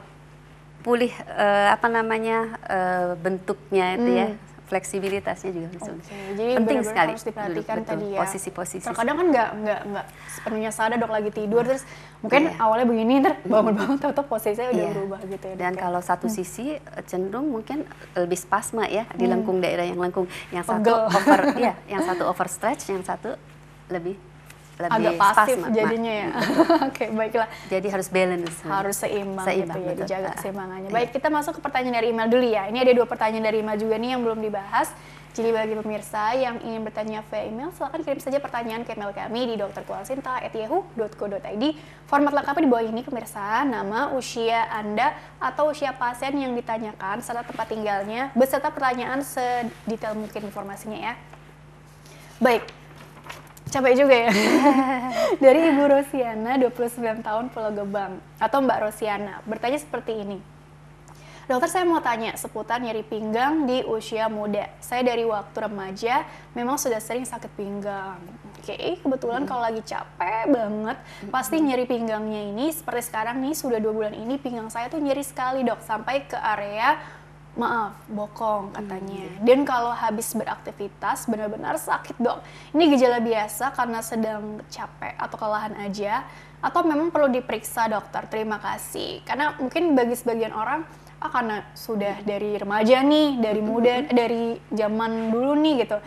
pulih uh, apa namanya uh, bentuknya itu ya. hmm. ya fleksibilitasnya juga Okay. Jadi penting sekali harus diperhatikan betul, tadi ya. Posisi-posisi. Terkadang kan nggak nggak nggak sepenuhnya sadar dok lagi tidur terus mungkin yeah. awalnya begini ter bangun-bangun <laughs> tahu-tahu posisinya udah yeah. berubah gitu ya. Dan ya. kalau satu hmm. sisi eh, cenderung mungkin lebih spasma ya di hmm. lengkung daerah yang lengkung. Yang satu Pegel. over <laughs> ya, yang satu overstretch, yang satu lebih lebih agak pasif spasma. jadinya ya. Gitu. <laughs> Oke, okay, baiklah. Jadi harus balance. Harus seimbang, seimbang gitu ya, betul. dijaga ah, ah. seimbangannya iya. Baik, kita masuk ke pertanyaan dari email dulu ya. Ini ada dua pertanyaan dari email juga nih yang belum dibahas. Jadi bagi pemirsa yang ingin bertanya via email, silahkan kirim saja pertanyaan ke email kami di drkualsinta@yahoo.co.id. Format lengkapnya di bawah ini pemirsa, nama, usia Anda atau usia pasien yang ditanyakan serta tempat tinggalnya beserta pertanyaan sedetail mungkin informasinya ya. Baik, Capek juga ya. <laughs> Dari Ibu Rosiana, 29 tahun Pulau Gebang, atau Mbak Rosiana, bertanya seperti ini. Dokter saya mau tanya seputar nyeri pinggang di usia muda. Saya dari waktu remaja memang sudah sering sakit pinggang. Oke, okay, kebetulan mm. kalau lagi capek banget, mm. pasti nyeri pinggangnya ini seperti sekarang nih sudah dua bulan ini pinggang saya tuh nyeri sekali dok sampai ke area maaf bokong hmm. katanya hmm. dan kalau habis beraktivitas benar-benar sakit dok ini gejala biasa karena sedang capek atau kelelahan aja atau memang perlu diperiksa dokter terima kasih karena mungkin bagi sebagian orang ah karena sudah dari remaja nih dari hmm. muda eh, dari zaman dulu nih gitu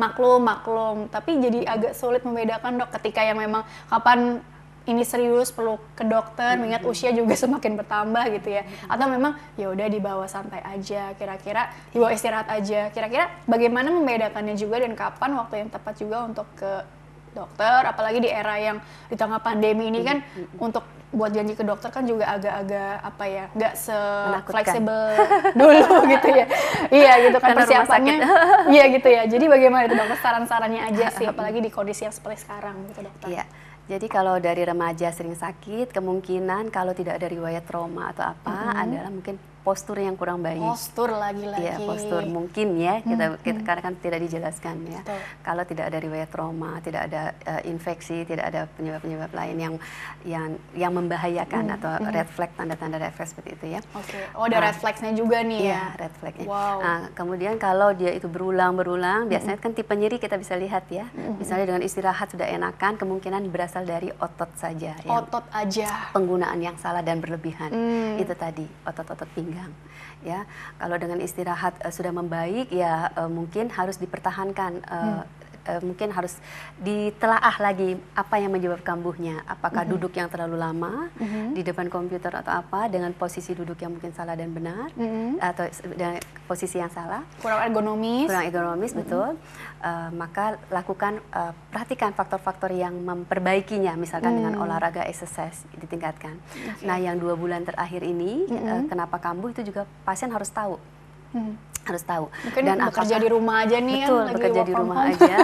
maklum maklum tapi jadi agak sulit membedakan dok ketika yang memang kapan ini serius perlu ke dokter mengingat mm-hmm. usia juga <laughs> semakin bertambah gitu ya mm-hmm. atau memang ya udah dibawa santai aja kira-kira dibawa istirahat aja kira-kira bagaimana membedakannya juga dan kapan waktu yang tepat juga untuk ke dokter apalagi di era yang di tengah pandemi ini kan mm-hmm. untuk buat janji ke dokter kan juga agak-agak apa ya nggak se fleksibel <laughs> dulu gitu ya iya gitu kan persiapannya <laughs> iya gitu ya jadi bagaimana itu dokter saran-sarannya aja sih apalagi di kondisi yang seperti sekarang gitu dokter iya jadi kalau dari remaja sering sakit, kemungkinan kalau tidak ada riwayat trauma atau apa mm -hmm. adalah mungkin postur yang kurang baik. Postur lagi-lagi. Ya, postur mungkin ya kita, hmm. kita hmm. karena kan tidak dijelaskan ya. Betul. Kalau tidak ada riwayat trauma, tidak ada uh, infeksi, tidak ada penyebab-penyebab lain yang yang yang membahayakan hmm. atau hmm. red flag tanda-tanda red flag seperti itu ya. Oke. Okay. Oh, ada nah, red flagnya juga nih iya, ya. Iya, red flagnya. Wow. Nah, kemudian kalau dia itu berulang-berulang, hmm. biasanya kan tipe nyeri kita bisa lihat ya. Hmm, hmm. Misalnya dengan istirahat sudah enakan, kemungkinan berasal dari otot saja. Otot aja. Penggunaan yang salah dan berlebihan. Hmm. Itu tadi otot-otot pinggang ya kalau dengan istirahat uh, sudah membaik ya uh, mungkin harus dipertahankan uh, hmm Eh, mungkin harus ditelaah lagi apa yang menyebabkan kambuhnya. Apakah mm -hmm. duduk yang terlalu lama mm -hmm. di depan komputer atau apa dengan posisi duduk yang mungkin salah dan benar mm -hmm. atau dengan posisi yang salah. Kurang ergonomis. Kurang ergonomis mm -hmm. betul. Uh, maka lakukan uh, perhatikan faktor-faktor yang memperbaikinya misalkan mm. dengan olahraga exercise ditingkatkan. Okay. Nah, yang dua bulan terakhir ini mm -hmm. uh, kenapa kambuh itu juga pasien harus tahu. Mm -hmm harus tahu mungkin dan bekerja di rumah aja nih betul kan, bekerja di rumah aja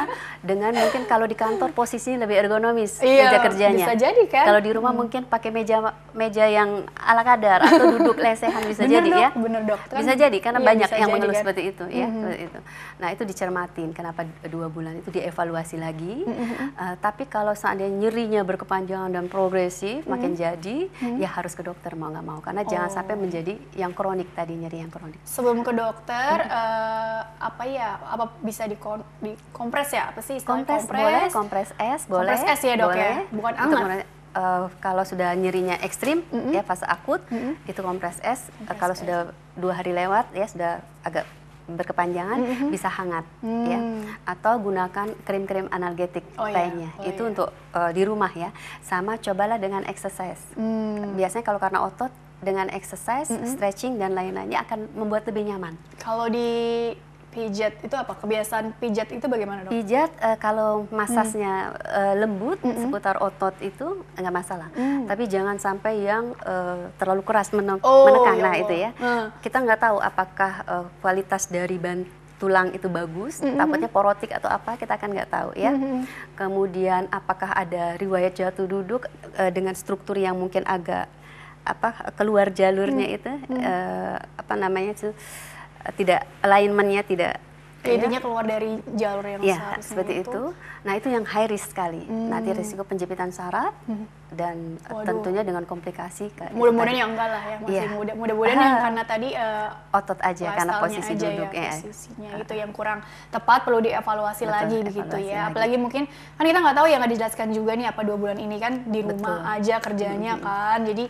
dengan mungkin kalau di kantor posisinya lebih ergonomis <laughs> iya, meja kerjanya bisa jadi kan kalau di rumah hmm. mungkin pakai meja meja yang ala kadar atau <laughs> duduk lesehan bisa bener jadi dok, ya bener dok kan? bisa jadi karena iya, banyak yang mengeluh kan? seperti itu mm -hmm. ya itu nah itu dicermatin kenapa dua bulan itu dievaluasi lagi mm -hmm. uh, tapi kalau seandainya nyerinya berkepanjangan dan progresif mm -hmm. makin jadi mm -hmm. ya harus ke dokter mau nggak mau karena oh. jangan sampai menjadi yang kronik tadi nyeri yang kronik sebelum ke dokter benar uh, eh, apa ya apa bisa di dikompres ya apa sih kompres, kompres boleh kompres es boleh kompres es ya dok ya? boleh. ya bukan anget uh, kalau sudah nyerinya ekstrim mm -hmm. ya fase akut mm -hmm. itu kompres es uh, kalau sudah dua hari lewat ya sudah agak berkepanjangan mm -hmm. bisa hangat mm. ya hmm. atau gunakan krim-krim analgetik oh, iya. lainnya iya. oh, itu iya. untuk uh, di rumah ya sama cobalah dengan exercise mm. biasanya kalau karena otot dengan exercise, mm -hmm. stretching dan lain-lainnya akan membuat lebih nyaman. Kalau di pijat itu apa? Kebiasaan pijat itu bagaimana dok? Pijat uh, kalau masasnya mm. uh, lembut mm -hmm. seputar otot itu nggak masalah. Mm. Tapi jangan sampai yang uh, terlalu keras oh, ya menekan oh, menekan. Ya nah itu ya. Uh. Kita nggak tahu apakah uh, kualitas dari ban tulang itu bagus, mm -hmm. takutnya porotik atau apa kita akan nggak tahu ya. Mm -hmm. Kemudian apakah ada riwayat jatuh duduk uh, dengan struktur yang mungkin agak apa keluar jalurnya hmm. itu hmm. Uh, apa namanya itu tidak alignmentnya tidak jadinya ya. keluar dari jalur yang ya, seperti itu. itu. Nah itu yang high risk sekali. Nah, hmm. Nanti risiko penjepitan saraf hmm. dan eh, Waduh. tentunya dengan komplikasi. Mudah-mudahan yang enggak lah ya masih ya. Mudah-mudahan yang <laughs> karena tadi uh, otot aja karena posisi aja duduk ya, ya. posisinya uh. itu yang kurang tepat perlu dievaluasi Betul, lagi evaluasi gitu ya. Lagi. Apalagi mungkin kan kita nggak tahu yang nggak dijelaskan juga nih apa dua bulan ini kan di rumah Betul. aja kerjanya Betul. Hmm, hmm, hmm. kan. Jadi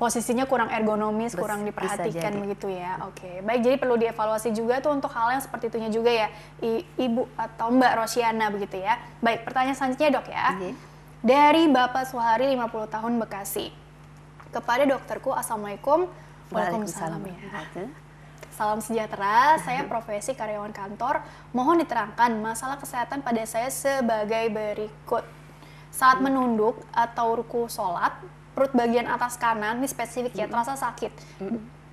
posisinya kurang ergonomis, Bes, kurang diperhatikan begitu ya. Oke, okay. baik jadi perlu dievaluasi juga tuh untuk hal yang seperti itunya juga ya, I, ibu atau Mbak Rosiana begitu ya. Baik, pertanyaan selanjutnya dok ya. Okay. Dari Bapak Suhari 50 tahun Bekasi. Kepada dokterku, Assalamualaikum. Waalaikumsalam, ya. Salam sejahtera, saya profesi karyawan kantor. Mohon diterangkan masalah kesehatan pada saya sebagai berikut. Saat menunduk atau ruku sholat, perut bagian atas kanan ini spesifik ya terasa sakit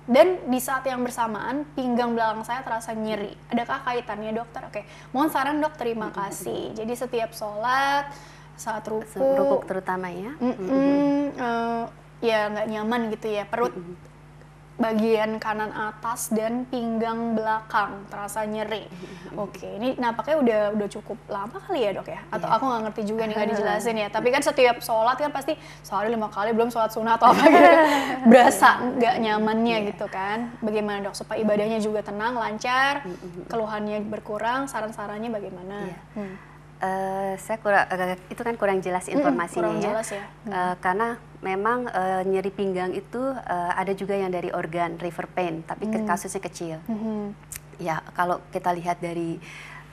dan di saat yang bersamaan pinggang belakang saya terasa nyeri adakah kaitannya dokter oke mohon saran dok terima kasih jadi setiap sholat saat ruku rukuk terutama ya mm -mm, uh, ya nggak nyaman gitu ya perut bagian kanan atas dan pinggang belakang terasa nyeri. Mm-hmm. Oke, okay. ini nampaknya udah udah cukup lama kali ya dok ya? Atau yeah. aku nggak ngerti juga nih nggak <laughs> dijelasin ya. Tapi kan setiap sholat kan pasti sehari lima kali belum sholat sunnah atau apa gitu, <laughs> berasa nggak nyamannya yeah. gitu kan? Bagaimana dok supaya ibadahnya juga tenang, lancar, mm-hmm. keluhannya berkurang, saran-sarannya bagaimana? Yeah. Hmm. Uh, saya kurang uh, itu kan kurang jelas informasinya hmm, kurang ya, jelas ya. Hmm. Uh, karena memang uh, nyeri pinggang itu uh, ada juga yang dari organ liver pain, tapi hmm. kasusnya kecil. Hmm. Ya, kalau kita lihat dari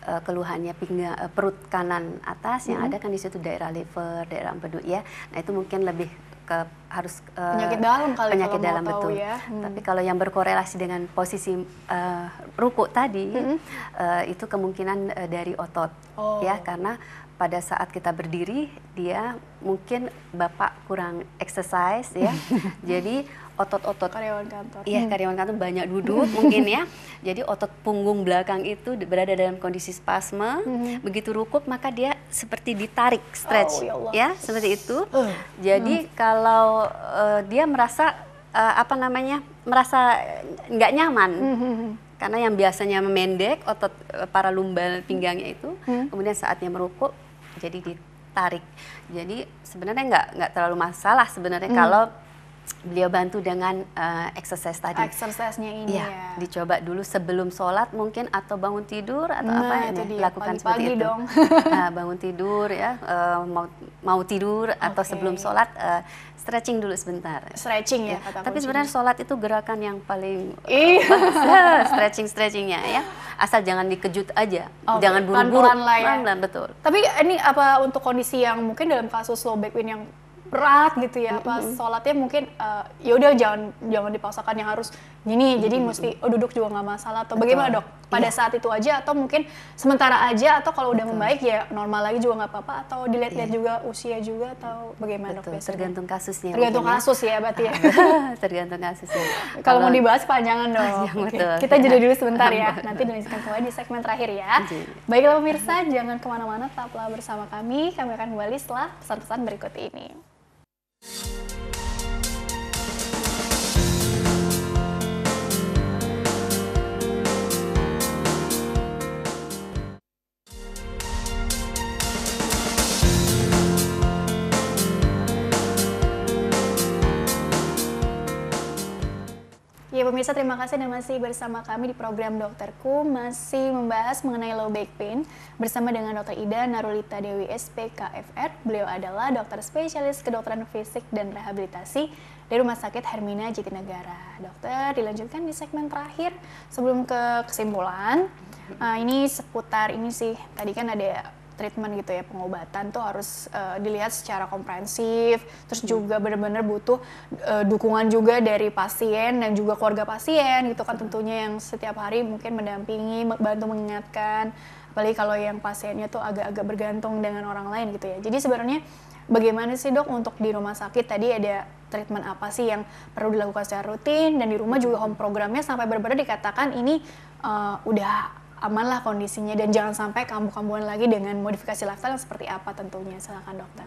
uh, keluhannya pinggang uh, perut kanan atas hmm. yang ada kan di situ daerah liver, daerah empedu ya. Nah, itu mungkin lebih ke harus uh, penyakit dalam kali penyakit dalam betul. ya. Hmm. Tapi kalau yang berkorelasi dengan posisi uh, ruku tadi hmm. uh, itu kemungkinan uh, dari otot oh. ya karena pada saat kita berdiri dia mungkin bapak kurang exercise ya <laughs> jadi otot-otot karyawan kantor iya hmm. karyawan kantor banyak duduk mungkin ya jadi otot punggung belakang itu berada dalam kondisi spasme hmm. begitu rukuk maka dia seperti ditarik stretch oh, ya, Allah. ya seperti itu uh. jadi hmm. kalau uh, dia merasa uh, apa namanya merasa nggak nyaman karena yang biasanya memendek otot eh, paralumbal pinggangnya itu hmm. kemudian saatnya merukuk jadi ditarik. Jadi sebenarnya nggak nggak terlalu masalah sebenarnya hmm. kalau beliau bantu dengan uh, exercise tadi. Exercise-nya ini ya, ya. Dicoba dulu sebelum sholat mungkin atau bangun tidur atau nah, apa yang dilakukan lakukan seperti pagi itu. nah, <laughs> bangun tidur ya uh, mau mau tidur okay. atau sebelum sholat uh, stretching dulu sebentar. Stretching ya. ya. Kata Tapi sebenarnya sholat itu gerakan yang paling uh, <laughs> stretching stretchingnya ya. Asal jangan dikejut aja, okay. jangan buru-buru. Pelan-pelan ya. betul. Tapi ini apa untuk kondisi yang mungkin dalam kasus low back pain yang berat gitu ya apa mm-hmm. sholatnya mungkin uh, eh, ya udah jangan jangan dipaksakan yang harus gini mm-hmm. jadi mesti oh, duduk juga nggak masalah atau Betul. bagaimana dok iya. pada yeah. saat itu aja atau mungkin sementara aja atau kalau udah Betul. membaik ya normal lagi juga nggak apa-apa atau dilihat-lihat yeah. juga usia juga atau bagaimana Betul. dok tergantung kasusnya tergantung mungkin, ya. kasus ya berarti ya <laughs> tergantung kasusnya <laughs> kalau mau dibahas panjangan dong okay. kita jeda dulu sebentar ya nanti dilanjutkan kembali di segmen terakhir ya iya. baiklah pemirsa jangan kemana-mana tetaplah bersama kami kami akan kembali setelah pesan-pesan berikut ini you pemirsa, terima kasih dan masih bersama kami di program Dokterku masih membahas mengenai low back pain bersama dengan Dr. Ida Narulita Dewi SPKFR. Beliau adalah dokter spesialis kedokteran fisik dan rehabilitasi dari Rumah Sakit Hermina Jatinegara. Dokter, dilanjutkan di segmen terakhir sebelum ke kesimpulan. Uh, ini seputar ini sih tadi kan ada treatment gitu ya pengobatan tuh harus uh, dilihat secara komprehensif terus hmm. juga benar-benar butuh uh, dukungan juga dari pasien dan juga keluarga pasien gitu kan hmm. tentunya yang setiap hari mungkin mendampingi bantu mengingatkan apalagi kalau yang pasiennya tuh agak-agak bergantung dengan orang lain gitu ya jadi sebenarnya bagaimana sih dok untuk di rumah sakit tadi ada treatment apa sih yang perlu dilakukan secara rutin dan di rumah juga home programnya sampai benar-benar dikatakan ini uh, udah amanlah kondisinya dan jangan sampai kambuh-kambuhan lagi dengan modifikasi lifestyle yang seperti apa tentunya. Silakan dokter.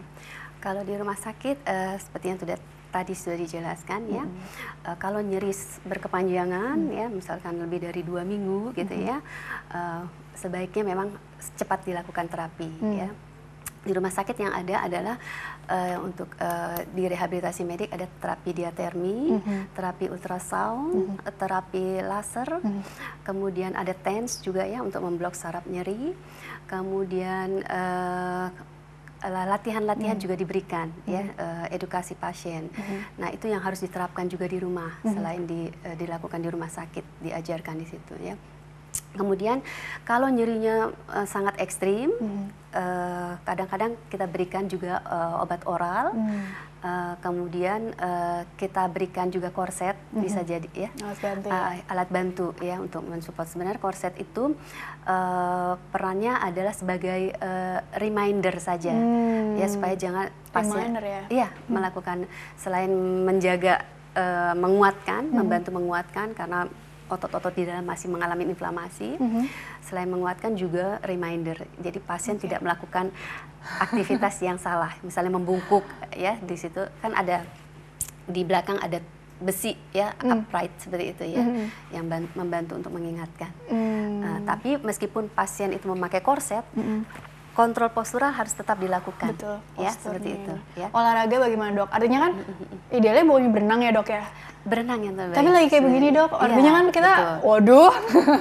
Kalau di rumah sakit uh, seperti yang sudah tadi sudah dijelaskan hmm. ya uh, kalau nyeri berkepanjangan hmm. ya misalkan lebih dari dua minggu gitu hmm. ya uh, sebaiknya memang cepat dilakukan terapi hmm. ya mm-hmm di rumah sakit yang ada adalah uh, untuk uh, di rehabilitasi medik ada terapi diatermi, mm -hmm. terapi ultrasound, mm -hmm. terapi laser, mm -hmm. kemudian ada TENS juga ya untuk memblok saraf nyeri, kemudian eh, latihan latihan-latihan hmm. juga diberikan hmm. ya uh, edukasi pasien. Hmm. Nah itu yang harus diterapkan juga di rumah hmm. selain di, uh, dilakukan di rumah sakit diajarkan di situ ya. Kemudian kalau nyerinya uh, sangat ekstrim, hmm. eh, kadang-kadang mm. uh, kita berikan juga uh, obat oral, mm. uh, kemudian uh, kita berikan juga korset mm -hmm. bisa jadi ya alat bantu, Uh, alat bantu ya untuk mensupport. Sebenarnya korset itu uh, perannya adalah sebagai uh, reminder saja mm. ya supaya jangan pasien reminder ya, iya mm. melakukan selain menjaga uh, menguatkan, mm. membantu menguatkan karena otot-otot di dalam masih mengalami inflamasi. Mm -hmm. Selain menguatkan juga reminder. Jadi pasien okay. tidak melakukan aktivitas <laughs> yang salah, misalnya membungkuk ya di situ kan ada di belakang ada besi ya mm. upright seperti itu ya mm -hmm. yang membantu untuk mengingatkan. Mm. Uh, tapi meskipun pasien itu memakai korset mm -hmm kontrol postural harus tetap dilakukan. Betul. Ya, seperti itu. Ya. Olahraga bagaimana dok? Artinya kan hmm, hmm, hmm, idealnya boleh berenang ya dok ya? berenang ya Mbak. Tapi lagi kayak begini dok, artinya iya, kan kita, betul. waduh,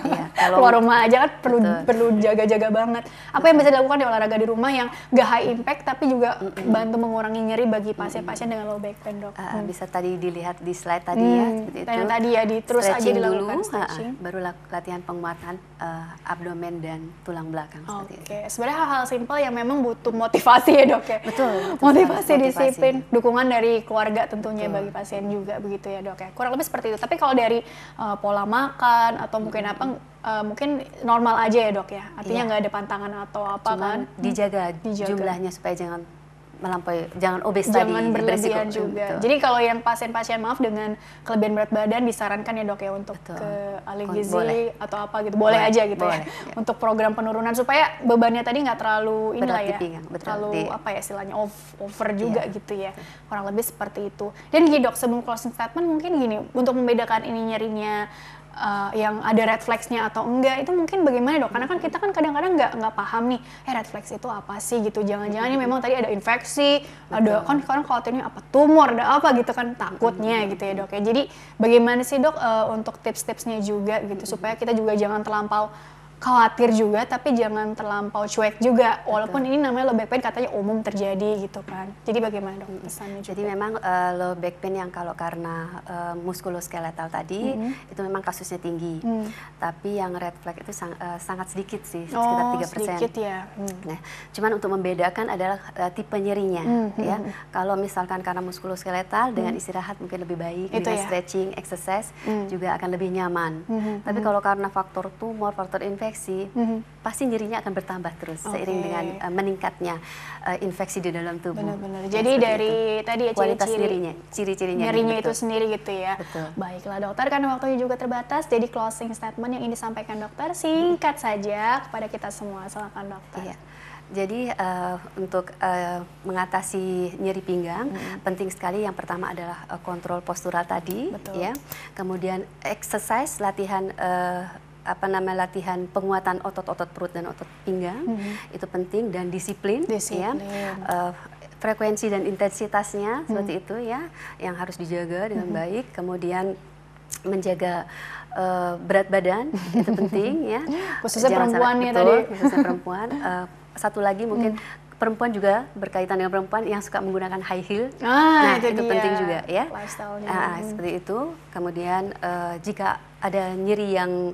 iya, keluar <laughs> rumah aja kan perlu betul. perlu jaga-jaga banget. Apa yang bisa dilakukan di olahraga di rumah yang gak high impact tapi juga mm -hmm. bantu mengurangi nyeri bagi pasien-pasien dengan low back pain dok? Uh, hmm. Bisa tadi dilihat di slide tadi ya, hmm. ya, seperti itu. Yang tadi ya di terus aja dilakukan dulu, stretching. baru latihan penguatan uh, abdomen dan tulang belakang okay. sebenarnya hal-hal simple yang memang butuh motivasi ya dok ya. Betul. betul motivasi, motivasi, disiplin, dukungan dari keluarga tentunya betul. bagi pasien juga begitu ya dok oke. Okay. Kurang lebih seperti itu. Tapi kalau dari uh, pola makan atau mungkin hmm. apa uh, mungkin normal aja ya, Dok ya. Artinya iya. nggak iya. ada pantangan atau apa kan? Cuman kan. dijaga hmm. jumlahnya supaya jangan melampaui jangan obes jangan tadi jangan berlebihan juga Betul. jadi kalau yang pasien-pasien maaf dengan kelebihan berat badan disarankan ya dok ya untuk Betul. ke alih gizi atau apa gitu boleh, boleh aja gitu ya. boleh, ya. untuk program penurunan supaya bebannya tadi nggak terlalu inilah ya Betul, terlalu betul. apa ya istilahnya over juga iya. gitu ya kurang lebih seperti itu dan gini dok sebelum closing statement mungkin gini untuk membedakan ini nyerinya uh, yang ada red flagsnya atau enggak itu mungkin bagaimana dok? Karena kan kita kan kadang-kadang nggak nggak paham nih, eh red flags itu apa sih gitu? Jangan-jangan ini memang tadi ada infeksi, ada kan sekarang ini apa tumor, ada apa gitu kan takutnya hmm. gitu ya dok ya. Jadi bagaimana sih dok uh, untuk tips-tipsnya juga gitu supaya kita juga jangan terlampau khawatir juga tapi jangan terlampau cuek juga walaupun Betul. ini namanya low back pain katanya umum terjadi gitu kan jadi bagaimana dong pesannya jadi juga? memang uh, low back pain yang kalau karena uh, eh, muskuloskeletal tadi mm-hmm. itu memang kasusnya tinggi mm. tapi yang red flag itu sang, uh, sangat sedikit sih oh, sekitar tiga persen ya. mm. nah cuman untuk membedakan adalah uh, tipe nyerinya mm-hmm. ya mm. kalau misalkan karena muskuloskeletal mm. dengan istirahat mungkin lebih baik itu dengan ya? stretching exercise mm. juga akan lebih nyaman mm-hmm. tapi mm-hmm. kalau karena faktor tumor faktor infeksi terinfeksi, mm-hmm. pasti nyerinya akan bertambah terus okay. seiring dengan uh, meningkatnya uh, infeksi di dalam tubuh. Benar-benar. Jadi dari itu. tadi ya ciri-ciri, dirinya, ciri-cirinya nyerinya itu sendiri gitu ya. Betul. Baiklah dokter, karena waktunya juga terbatas, jadi closing statement yang ingin disampaikan dokter singkat saja kepada kita semua. Silakan dokter. Iya. Jadi uh, untuk uh, mengatasi nyeri pinggang hmm. penting sekali yang pertama adalah uh, kontrol postural tadi Betul. ya. Kemudian exercise latihan uh, apa namanya latihan penguatan otot-otot perut dan otot pinggang mm -hmm. itu penting dan disiplin, disiplin. ya. Uh, frekuensi dan intensitasnya hmm. seperti itu ya yang harus dijaga dengan hmm. baik kemudian menjaga uh, berat badan <laughs> itu penting ya khususnya Jangan perempuan ya tadi khususnya <laughs> perempuan uh, satu lagi mungkin hmm perempuan juga berkaitan dengan perempuan yang suka menggunakan high heel. Ah, nah, itu, penting juga ya. Nah, seperti itu. Kemudian uh, jika ada nyeri yang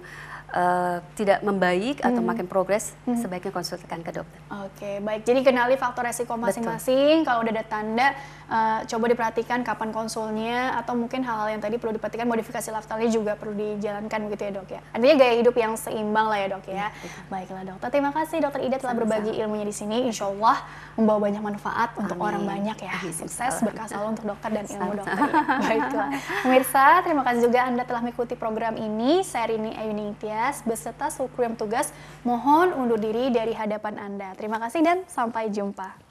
Eh, tidak membaik hmm. atau makin progres, hmm. sebaiknya konsultasikan ke dokter. Oke, okay, baik. Jadi kenali faktor resiko masing-masing. Kalau udah ada tanda, uh, coba diperhatikan kapan konsulnya atau mungkin hal-hal yang tadi perlu diperhatikan modifikasi lifestyle juga perlu dijalankan begitu ya dok ya. Artinya gaya hidup yang seimbang lah ya dok ya. Iya, Baiklah dokter, terima kasih dokter Ida telah Sama-sama. berbagi ilmunya di sini. Insya Allah membawa banyak manfaat Amin. untuk orang banyak ya. Amin. Sukses berkah selalu untuk dokter dan ilmu dokter. Baiklah, pemirsa, terima kasih juga anda telah mengikuti program ini. Saya Rini Tia beserta yang tugas mohon undur diri dari hadapan Anda. Terima kasih dan sampai jumpa.